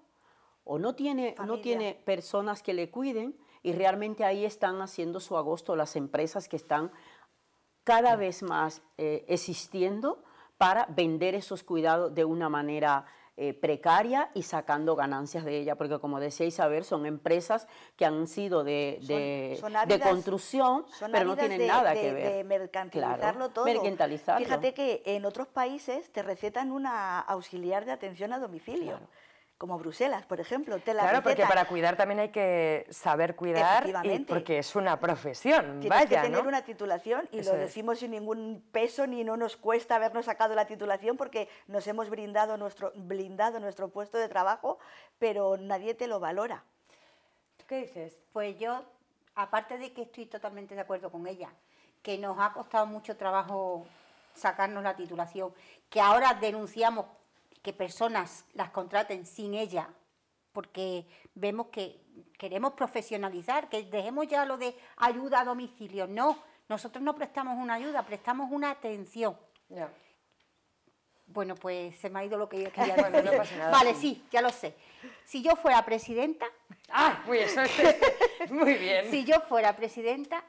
o no tiene, no tiene personas que le cuiden y realmente ahí están haciendo su agosto las empresas que están cada vez más eh, existiendo para vender esos cuidados de una manera eh, precaria y sacando ganancias de ella, porque como a ver son empresas que han sido de, de, construcción, pero no tienen nada que ver. De mercantilizarlo todo. Fíjate que en otros países te recetan una auxiliar de atención a domicilio como Bruselas, por ejemplo. claro, porque para cuidar también hay que saber cuidar, y porque es una profesión. Tienes que tener una titulación y lo decimos sin ningún peso ni no nos cuesta habernos sacado la titulación porque nos hemos brindado nuestro, blindado nuestro puesto de trabajo, pero nadie te lo valora. ¿Qué dices? Pues yo, aparte de que estoy totalmente de acuerdo con ella, que nos ha costado mucho trabajo sacarnos la titulación, que ahora denunciamos que personas las contraten sin ella, porque vemos que queremos profesionalizar, que dejemos ya lo de ayuda a domicilio. No, nosotros no prestamos una ayuda, prestamos una atención. Bueno, pues se me ha ido lo que yo quería decir. Vale, sí, ya lo sé. Si yo fuera presidenta... ¡Ah! Muy, bien. si yo fuera presidenta,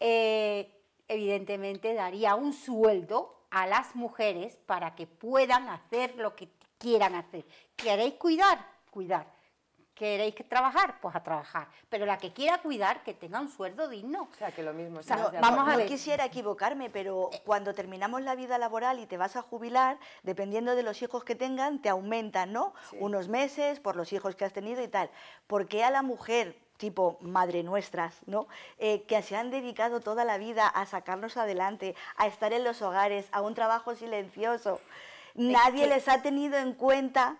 eh, evidentemente daría un sueldo a las mujeres para que puedan hacer lo que quieran hacer. ¿Queréis cuidar? Cuidar. ¿Queréis trabajar? Pues a trabajar. Pero la que quiera cuidar, que tenga un sueldo digno. O sea, que lo mismo. sea, no, vamos quisiera equivocarme, pero eh. cuando terminamos la vida laboral y te vas a jubilar, dependiendo de los hijos que tengan, te aumentan, ¿no? Unos meses por los hijos que has tenido y tal. ¿Por qué a la mujer tipo Madre Nuestras, ¿no? Eh, que se han dedicado toda la vida a sacarnos adelante, a estar en los hogares, a un trabajo silencioso. Nadie les ha tenido en cuenta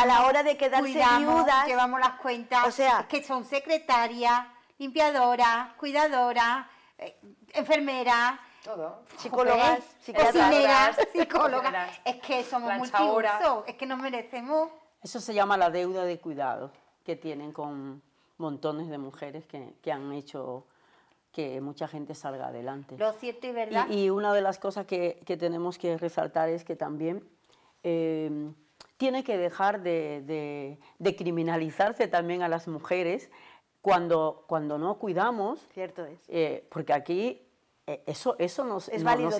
a la hora de quedarse viudas. Llevamos las cuentas. O sea, que son secretaria, limpiadora, cuidadora, eh, enfermera, enfermeras. Psicólogas, psicólogas, psicólogas. Es que somos multiuso, es que nos merecemos. Eso se llama la deuda de cuidado que tienen con, montones de mujeres que, han hecho que mucha gente salga adelante. Lo cierto y verdad. Y, una de las cosas que, tenemos que resaltar es que también eh, tiene que dejar de, criminalizarse también a las mujeres cuando, cuando no cuidamos. Cierto es. Eh, porque aquí eh, eso, eso nos, es válido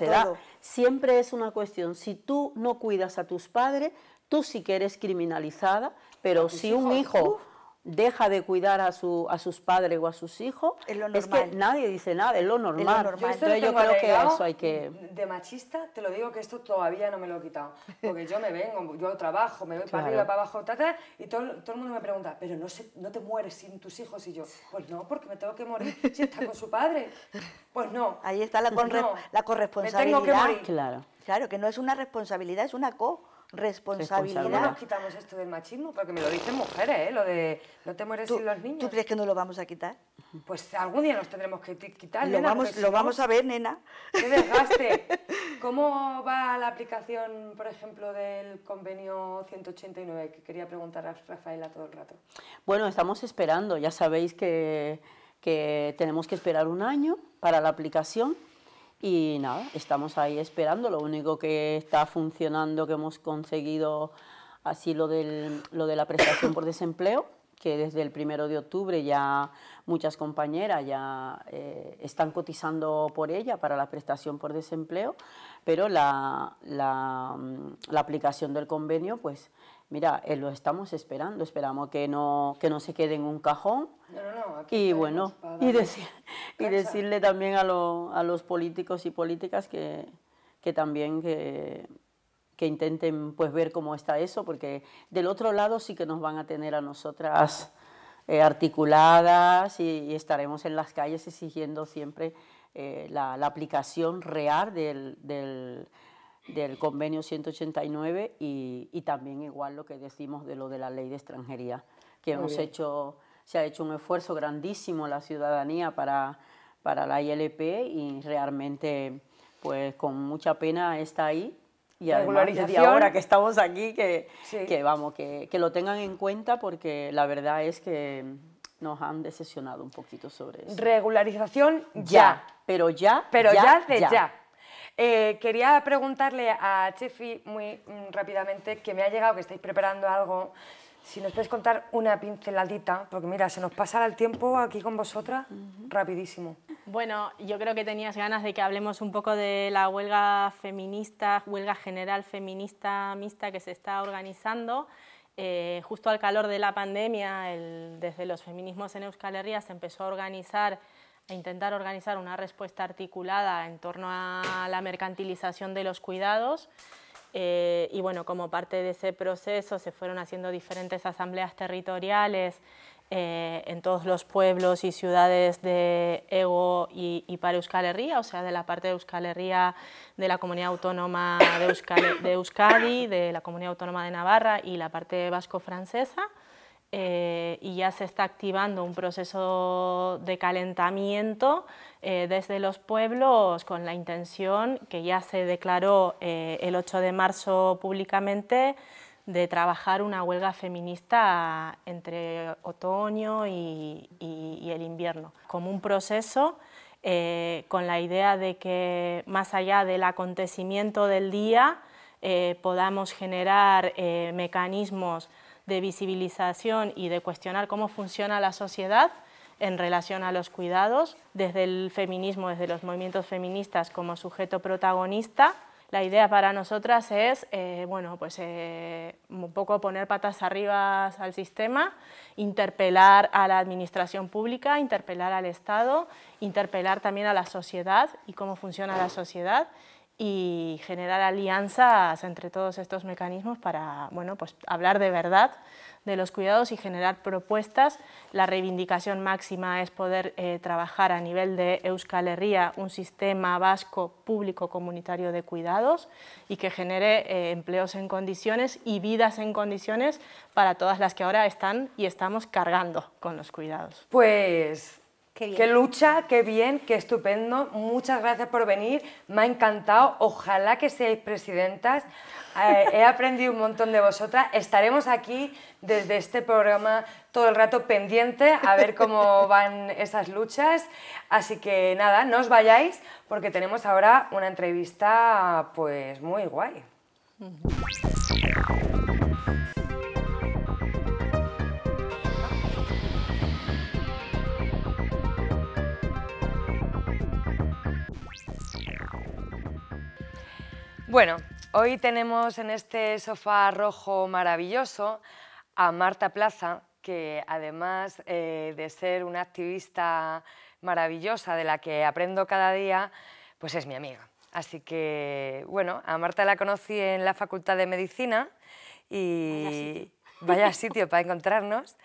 Siempre es una cuestión, si tú no cuidas a tus padres, tú sí que eres criminalizada, pero si un hijo deja de cuidar a, su, a sus padres o a sus hijos, es, lo normal. que nadie dice nada, es lo normal. Es Yo, yo creo que eso hay que... De machista, te lo digo que esto todavía no me lo he quitado, porque yo me vengo, yo trabajo, me voy para arriba, para abajo, tata y todo, todo, el mundo me pregunta, pero no, se, no te mueres sin tus hijos, y yo, pues no, porque me tengo que morir si está con su padre. Pues no. Ahí está la, la corresponsabilidad. Claro. claro, que no es una responsabilidad, es una co responsabilidad. ¿Cómo nos quitamos esto del machismo? Porque me lo dicen mujeres, ¿eh? Lo de no te mueres sin los niños. ¿Tú crees que no lo vamos a quitar? Pues algún día nos tendremos que quitar. Lo, vamos, lo vamos a ver, nena. ¡Qué desgaste! ¿Cómo va la aplicación, por ejemplo, del convenio 189? Que quería preguntar a Rafaela todo el rato. Bueno, estamos esperando. Ya sabéis que, que tenemos que esperar un año para la aplicación y nada, estamos ahí esperando. Lo único que está funcionando, que hemos conseguido así lo, del, lo de la prestación por desempleo, que desde el primero de octubre ya muchas compañeras ya eh, están cotizando por ella para la prestación por desempleo, pero la, la mm, aplicación del convenio pues mira, eh, lo estamos esperando, esperamos que no, que no se quede en un cajón. No, no, no, y bueno, y, decirle también a, los políticos y políticas que, que también que, intenten pues ver cómo está eso, porque del otro lado sí que nos van a tener a nosotras eh, articuladas y, estaremos en las calles exigiendo siempre eh, la, aplicación real del del convenio 189 y, también igual lo que decimos de lo de la ley de extranjería, que hemos hecho, se ha hecho un esfuerzo grandísimo la ciudadanía para, para la ILP y realmente pues con mucha pena está ahí y ahora que estamos aquí que, que vamos, que, lo tengan en cuenta porque la verdad es que nos han decepcionado un poquito sobre eso. Regularización ya. pero ya. Pero ya, de ya. Eh, quería preguntarle a Chefi muy mm, rápidamente, que me ha llegado que estáis preparando algo, si nos puedes contar una pinceladita, porque mira, se nos pasará el tiempo aquí con vosotras rapidísimo. Bueno, yo creo que tenías ganas de que hablemos un poco de la huelga feminista, huelga general feminista mixta que se está organizando. Eh, justo al calor de la pandemia, desde los feminismos en Euskal Herria se empezó a organizar e intentar organizar una respuesta articulada en torno a la mercantilización de los cuidados. Eh, y bueno, como parte de ese proceso se fueron haciendo diferentes asambleas territoriales eh, en todos los pueblos y ciudades de Ego y, y, para Euskal Herria, o sea, de la parte de Euskal Herria, de la comunidad autónoma de, de Euskadi, de la comunidad autónoma de Navarra y la parte vasco-francesa. Eh, y ya se está activando un proceso de calentamiento eh, desde los pueblos con la intención que ya se declaró eh, el 8 de marzo públicamente de trabajar una huelga feminista entre otoño y el invierno, como un proceso con la idea de que más allá del acontecimiento del día podamos generar mecanismos de visibilización y de cuestionar cómo funciona la sociedad en relación a los cuidados, desde el feminismo, desde los movimientos feministas como sujeto protagonista. La idea para nosotras es, eh, bueno, pues eh, un poco poner patas arriba al sistema, interpelar a la administración pública, interpelar al Estado, interpelar también a la sociedad y cómo funciona la sociedad y generar alianzas entre todos estos mecanismos para bueno, pues hablar de verdad de los cuidados y generar propuestas. La reivindicación máxima es poder eh, trabajar a nivel de Euskal Herria un sistema vasco público comunitario de cuidados y que genere eh, empleos en condiciones y vidas en condiciones para todas las que ahora están y estamos cargando con los cuidados. Pues Qué, lucha, qué bien, qué estupendo. Muchas gracias por venir. Me ha encantado. Ojalá que seáis presidentas. Eh, he aprendido un montón de vosotras. Estaremos aquí desde este programa todo el rato pendiente a ver cómo van esas luchas. Así que nada, no os vayáis porque tenemos ahora una entrevista pues muy guay. Bueno, hoy tenemos en este sofá rojo maravilloso a Marta Plaza, que además eh, de ser una activista maravillosa de la que aprendo cada día, pues es mi amiga. Así que, bueno, a Marta la conocí en la Facultad de Medicina y vaya sitio para encontrarnos.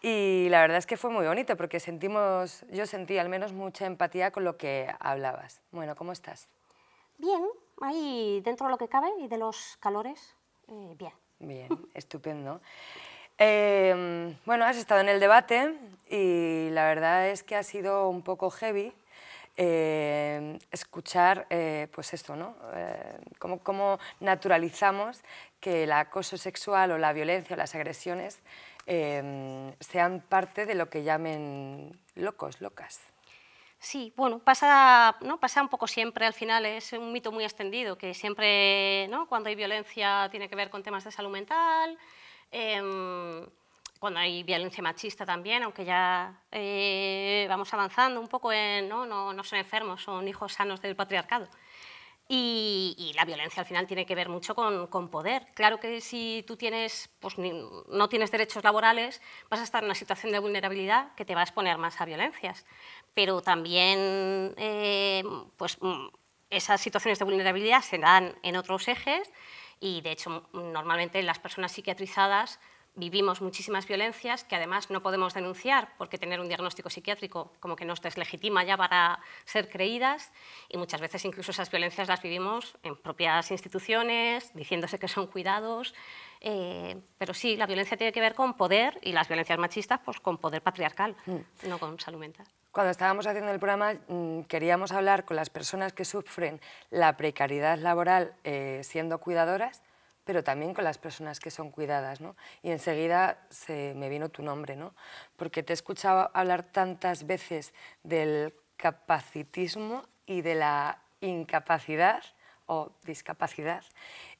Y la verdad es que fue muy bonito porque sentimos, yo sentí al menos mucha empatía con lo que hablabas. Bueno, ¿cómo estás? Bien, ahí dentro de lo que cabe y de los calores, eh, bien. Bien, estupendo. Em, bueno, has estado en el debate y la verdad es que ha sido un poco heavy em, escuchar, eh, pues esto, ¿no? Em, cómo, cómo, naturalizamos que el acoso sexual o la violencia o las agresiones sean parte de lo que llamen locos, locas. Sí, bueno, pasa, ¿no? pasa un poco siempre, al final es un mito muy extendido, que siempre ¿no? cuando hay violencia tiene que ver con temas de salud mental, em, cuando hay violencia machista también, aunque ya eh, vamos avanzando un poco en, ¿no? No, no son enfermos, son hijos sanos del patriarcado. Y, la violencia al final tiene que ver mucho con, poder. Claro que si tú pues, no tienes derechos laborales, vas a estar en una situación de vulnerabilidad que te va a exponer más a violencias. Pero también eh, pues, esas situaciones de vulnerabilidad se dan en otros ejes y, de hecho, normalmente las personas psiquiatrizadas vivimos muchísimas violencias que además no podemos denunciar porque tener un diagnóstico psiquiátrico como que nos deslegitima ya para ser creídas y muchas veces incluso esas violencias las vivimos en propias instituciones, diciéndose que son cuidados, eh, pero sí, la violencia tiene que ver con poder y las violencias machistas pues con poder patriarcal, mm. no con salud mental. Cuando estábamos haciendo el programa mm, queríamos hablar con las personas que sufren la precariedad laboral eh, siendo cuidadoras pero también con las personas que son cuidadas. Y enseguida se me vino tu nombre, porque te he escuchado hablar tantas veces del capacitismo y de la incapacidad o discapacidad.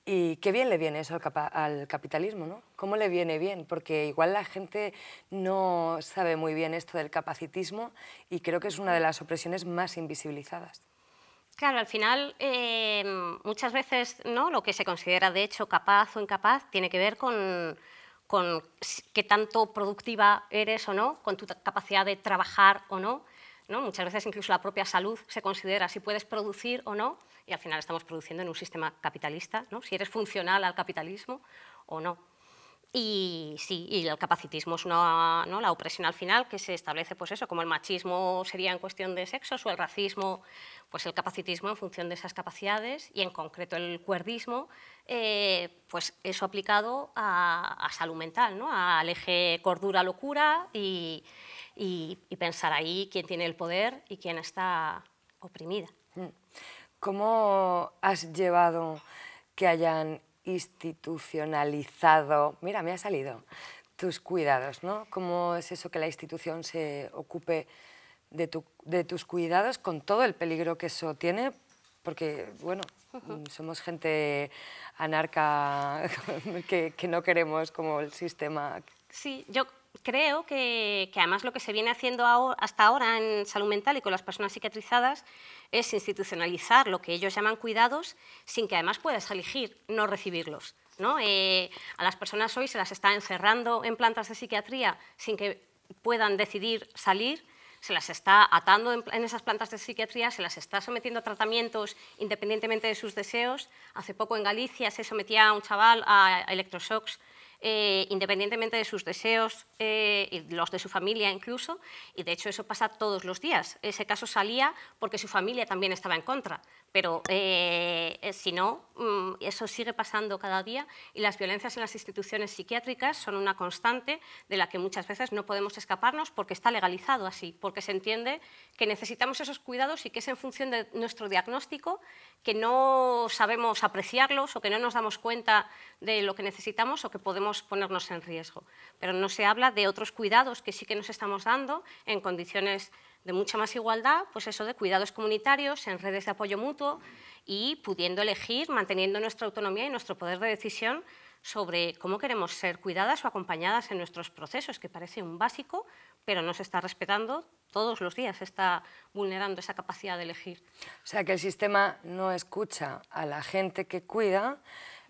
Y qué bien le viene eso al, al, capitalismo, ¿no? ¿Cómo le viene bien? Porque igual la gente no sabe muy bien esto del capacitismo y creo que es una de las opresiones más invisibilizadas. Claro, al final em, muchas veces ¿no? lo que se considera de hecho capaz o incapaz tiene que ver con, qué tanto productiva eres o no, con tu capacidad de trabajar o no. ¿no? Muchas veces incluso la propia salud se considera si puedes producir o no, y al final estamos produciendo en un sistema capitalista, ¿no? si eres funcional al capitalismo o no. Y sí, y el capacitismo es una, ¿no? la opresión al final que se establece, pues eso, como el machismo sería en cuestión de sexos o el racismo, pues el capacitismo en función de esas capacidades y en concreto el cuerdismo, eh, pues eso aplicado a, salud mental, ¿no? al eje cordura-locura y, y, y pensar ahí quién tiene el poder y quién está oprimida. Mm. ¿Cómo has llevado que hayan institucionalizado, mira, me ha salido, tus cuidados, ¿no? ¿Cómo es eso que la institución se ocupe de, tu, de tus cuidados con todo el peligro que eso tiene? Porque, bueno, somos gente anarca que, no queremos como el sistema. Sí, yo creo que, además lo que se viene haciendo hasta ahora en salud mental y con las personas psiquiatrizadas es institucionalizar lo que ellos llaman cuidados sin que además puedas elegir no recibirlos. Eh, a las personas hoy se las está encerrando en plantas de psiquiatría sin que puedan decidir salir, se las está atando en, en, esas plantas de psiquiatría, se las está sometiendo a tratamientos independientemente de sus deseos. Hace poco en Galicia se sometía a un chaval a electroshocks eh, independientemente de sus deseos eh, y los de su familia incluso, y de hecho eso pasa todos los días. Ese caso salía porque su familia también estaba en contra, pero eh, si no, mm, eso sigue pasando cada día y las violencias en las instituciones psiquiátricas son una constante de la que muchas veces no podemos escaparnos porque está legalizado así, porque se entiende que necesitamos esos cuidados y que es en función de nuestro diagnóstico que no sabemos apreciarlos o que no nos damos cuenta de lo que necesitamos o que podemos ponernos en riesgo. Pero no se habla de otros cuidados que sí que nos estamos dando en condiciones de mucha más igualdad, pues eso de cuidados comunitarios, en redes de apoyo mutuo y pudiendo elegir, manteniendo nuestra autonomía y nuestro poder de decisión sobre cómo queremos ser cuidadas o acompañadas en nuestros procesos, que parece un básico, pero no se está respetando todos los días, se está vulnerando esa capacidad de elegir. O sea que el sistema no escucha a la gente que cuida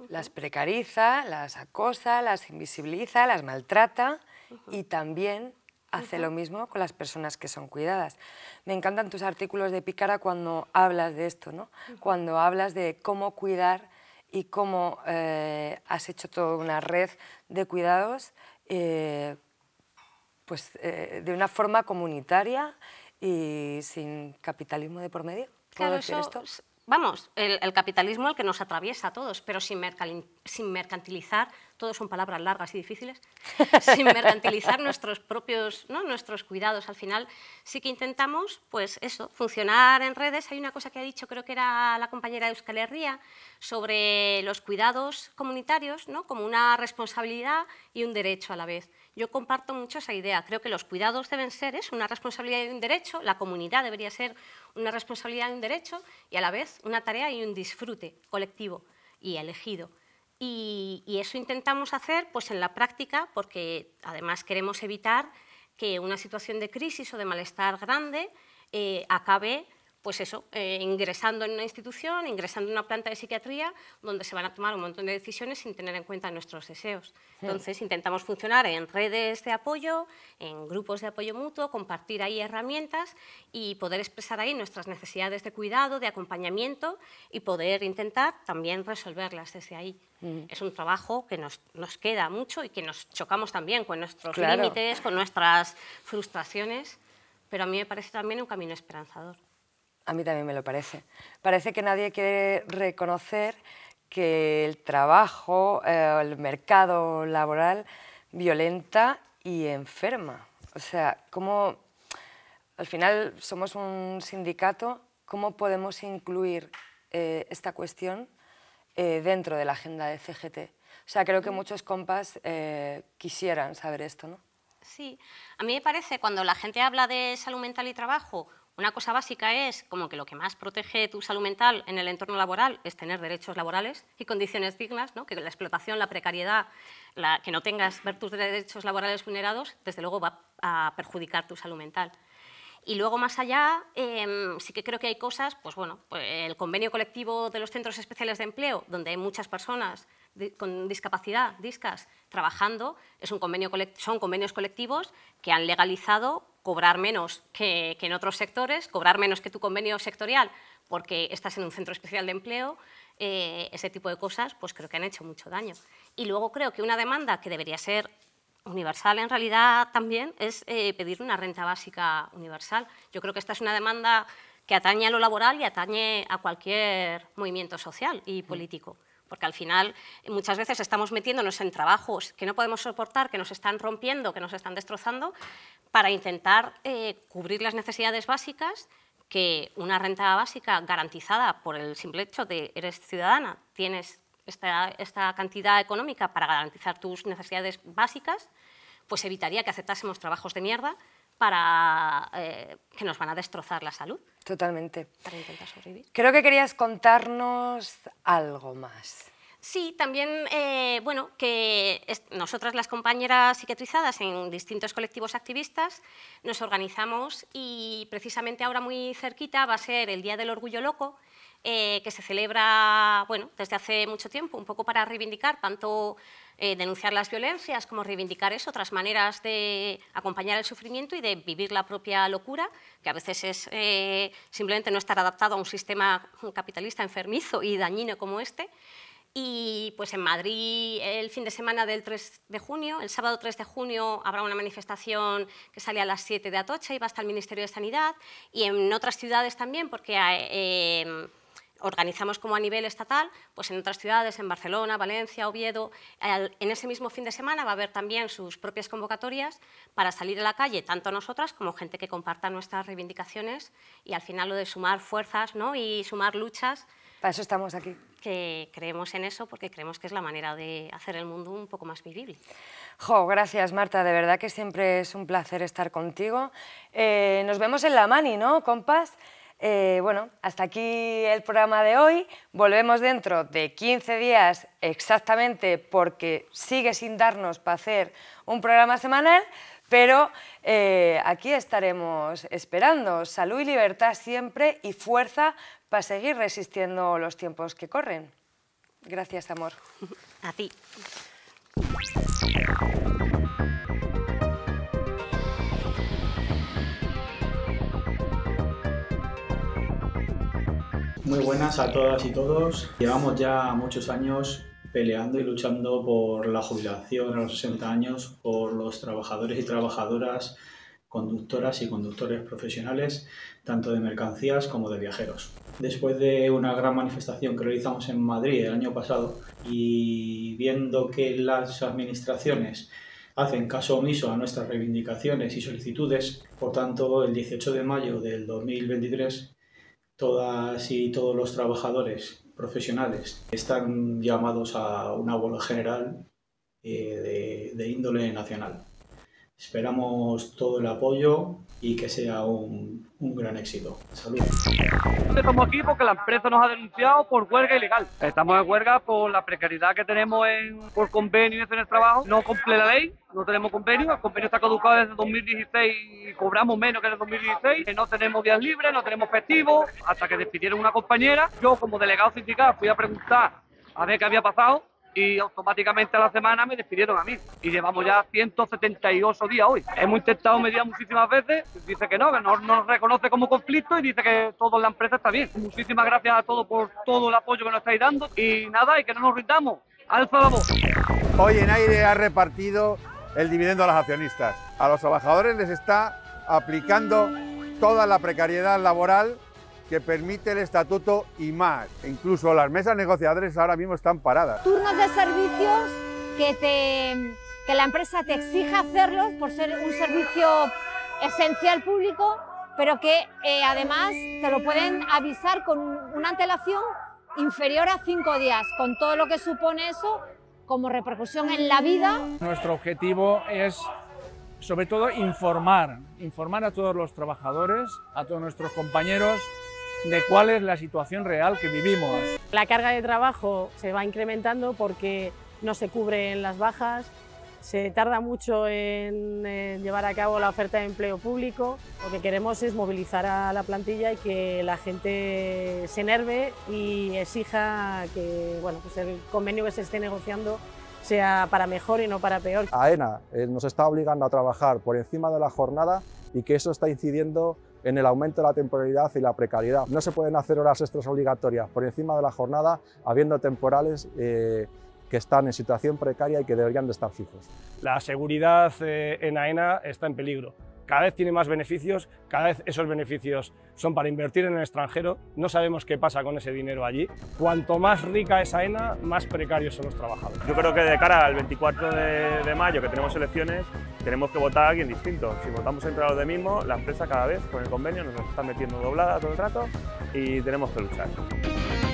las precariza, las acosa, las invisibiliza, las maltrata y también hace lo mismo con las personas que son cuidadas. Me encantan tus artículos de Picara cuando hablas de esto, ¿no? cuando hablas de cómo cuidar y cómo eh, has hecho toda una red de cuidados eh, pues, eh, de una forma comunitaria y sin capitalismo de por medio. esto? vamos, el, capitalismo el que nos atraviesa a todos, pero sin, mercantilizar todos son palabras largas y difíciles, sin mercantilizar nuestros propios, ¿no? nuestros cuidados. Al final sí que intentamos, pues eso, funcionar en redes. Hay una cosa que ha dicho, creo que era la compañera de Euskal Herria, sobre los cuidados comunitarios ¿no? como una responsabilidad y un derecho a la vez. Yo comparto mucho esa idea. Creo que los cuidados deben ser es una responsabilidad y un derecho, la comunidad debería ser una responsabilidad y un derecho, y a la vez una tarea y un disfrute colectivo y elegido. Y, eso intentamos hacer pues, en la práctica porque además queremos evitar que una situación de crisis o de malestar grande eh, acabe pues eso, eh, ingresando en una institución, ingresando en una planta de psiquiatría, donde se van a tomar un montón de decisiones sin tener en cuenta nuestros deseos. Entonces, intentamos funcionar en redes de apoyo, en grupos de apoyo mutuo, compartir ahí herramientas y poder expresar ahí nuestras necesidades de cuidado, de acompañamiento y poder intentar también resolverlas desde ahí. Mm. Es un trabajo que nos, queda mucho y que nos chocamos también con nuestros límites, con nuestras frustraciones, pero a mí me parece también un camino esperanzador. A mí también me lo parece. Parece que nadie quiere reconocer que el trabajo, eh, el mercado laboral violenta y enferma. O sea, ¿cómo al final somos un sindicato? ¿Cómo podemos incluir eh, esta cuestión eh, dentro de la agenda de CGT? O sea, creo que mm. muchos compas quisieran saber esto, ¿no? Sí, a mí me parece cuando la gente habla de salud mental y trabajo una cosa básica es como que lo que más protege tu salud mental en el entorno laboral es tener derechos laborales y condiciones dignas, ¿no? que la explotación, la precariedad, la, que no tengas ver tus derechos laborales vulnerados, desde luego va a perjudicar tu salud mental. Y luego más allá, em, sí que creo que hay cosas, pues bueno, el convenio colectivo de los centros especiales de empleo, donde hay muchas personas con discapacidad, discas, trabajando, son convenios colectivos que han legalizado cobrar menos que, en otros sectores, cobrar menos que tu convenio sectorial porque estás en un centro especial de empleo, eh, ese tipo de cosas, pues creo que han hecho mucho daño. Y luego creo que una demanda que debería ser universal en realidad también es eh, pedir una renta básica universal. Yo creo que esta es una demanda que atañe a lo laboral y atañe a cualquier movimiento social y mm. político porque al final eh, muchas veces estamos metiéndonos en trabajos que no podemos soportar, que nos están rompiendo, que nos están destrozando, para intentar eh, cubrir las necesidades básicas que una renta básica garantizada por el simple hecho de eres ciudadana, tienes esta cantidad económica para garantizar tus necesidades básicas, pues evitaría que aceptásemos trabajos de mierda para, eh, que nos van a destrozar la salud. Totalmente. Para intentar sobrevivir. Creo que querías contarnos algo más. Sí, también, eh, bueno, que nosotras las compañeras psiquiatrizadas en distintos colectivos activistas nos organizamos y precisamente ahora muy cerquita va a ser el Día del Orgullo Loco, eh, que se celebra bueno, desde hace mucho tiempo, un poco para reivindicar tanto eh, denunciar las violencias como reivindicar otras maneras de acompañar el sufrimiento y de vivir la propia locura, que a veces es eh, simplemente no estar adaptado a un sistema capitalista enfermizo y dañino como este. Y pues en Madrid el fin de semana del 3 de junio, el sábado 3 de junio habrá una manifestación que sale a las 7 de Atocha y va hasta el Ministerio de Sanidad y en otras ciudades también porque organizamos como a nivel estatal, pues en otras ciudades, en Barcelona, Valencia, Oviedo, en ese mismo fin de semana va a haber también sus propias convocatorias para salir a la calle, tanto nosotras como gente que comparta nuestras reivindicaciones y al final lo de sumar fuerzas ¿no? y sumar luchas. Para eso estamos aquí. Que creemos en eso porque creemos que es la manera de hacer el mundo un poco más vivible. Jo, gracias Marta, de verdad que siempre es un placer estar contigo. Eh, nos vemos en la Mani, ¿no, compas? Eh, bueno, hasta aquí el programa de hoy. Volvemos dentro de 15 días exactamente porque sigue sin darnos para hacer un programa semanal, pero eh, aquí estaremos esperando. Salud y libertad siempre y fuerza para seguir resistiendo los tiempos que corren. Gracias, amor. A ti. Muy buenas a todas y todos. Llevamos ya muchos años peleando y luchando por la jubilación a los 60 años, por los trabajadores y trabajadoras, conductoras y conductores profesionales, tanto de mercancías como de viajeros. Después de una gran manifestación que realizamos en Madrid el año pasado y viendo que las administraciones hacen caso omiso a nuestras reivindicaciones y solicitudes, por tanto, el 18 de mayo del 2023 todas y todos los trabajadores profesionales están llamados a una bola general eh, de índole nacional. Esperamos todo el apoyo y que sea un, un gran éxito. Saludos. Estamos aquí porque la empresa nos ha denunciado por huelga ilegal. Estamos en huelga por la precariedad que tenemos en, por convenios en el trabajo. No cumple la ley, no tenemos convenios. El convenio está caducado desde 2016 y cobramos menos que en 2016. No tenemos días libres, no tenemos festivos. Hasta que despidieron una compañera. Yo, como delegado sindical, fui a preguntar a ver qué había pasado y automáticamente a la semana me despidieron a mí. Y llevamos ya 178 días hoy. Hemos intentado medir muchísimas veces, dice que no, que no nos reconoce como conflicto y dice que todo la empresa está bien. Muchísimas gracias a todos por todo el apoyo que nos estáis dando y nada, y que no nos rindamos. Alza la voz. Hoy en aire ha repartido el dividendo a los accionistas. A los trabajadores les está aplicando toda la precariedad laboral que permite el estatuto y más. Incluso las mesas negociadoras ahora mismo están paradas. Turnos de servicios que, te, que la empresa te exija hacerlos por ser un servicio esencial público, pero que eh, además te lo pueden avisar con una antelación inferior a cinco días, con todo lo que supone eso como repercusión en la vida. Nuestro objetivo es sobre todo informar, informar a todos los trabajadores, a todos nuestros compañeros, de cuál es la situación real que vivimos. La carga de trabajo se va incrementando porque no se cubren las bajas, se tarda mucho en, llevar a cabo la oferta de empleo público. Lo que queremos es movilizar a la plantilla y que la gente se enerve y exija que bueno, pues el convenio que se esté negociando sea para mejor y no para peor. AENA eh, nos está obligando a trabajar por encima de la jornada y que eso está incidiendo en el aumento de la temporalidad y la precariedad. No se pueden hacer horas extras obligatorias por encima de la jornada, habiendo temporales eh, que están en situación precaria y que deberían de estar fijos. La seguridad eh, en AENA está en peligro cada vez tiene más beneficios, cada vez esos beneficios son para invertir en el extranjero, no sabemos qué pasa con ese dinero allí. Cuanto más rica es AENA, más precarios son los trabajadores. Yo creo que de cara al 24 de, mayo, que tenemos elecciones, tenemos que votar a alguien distinto. Si votamos entre los de mismo, la empresa cada vez con el convenio nos está metiendo doblada todo el rato y tenemos que luchar.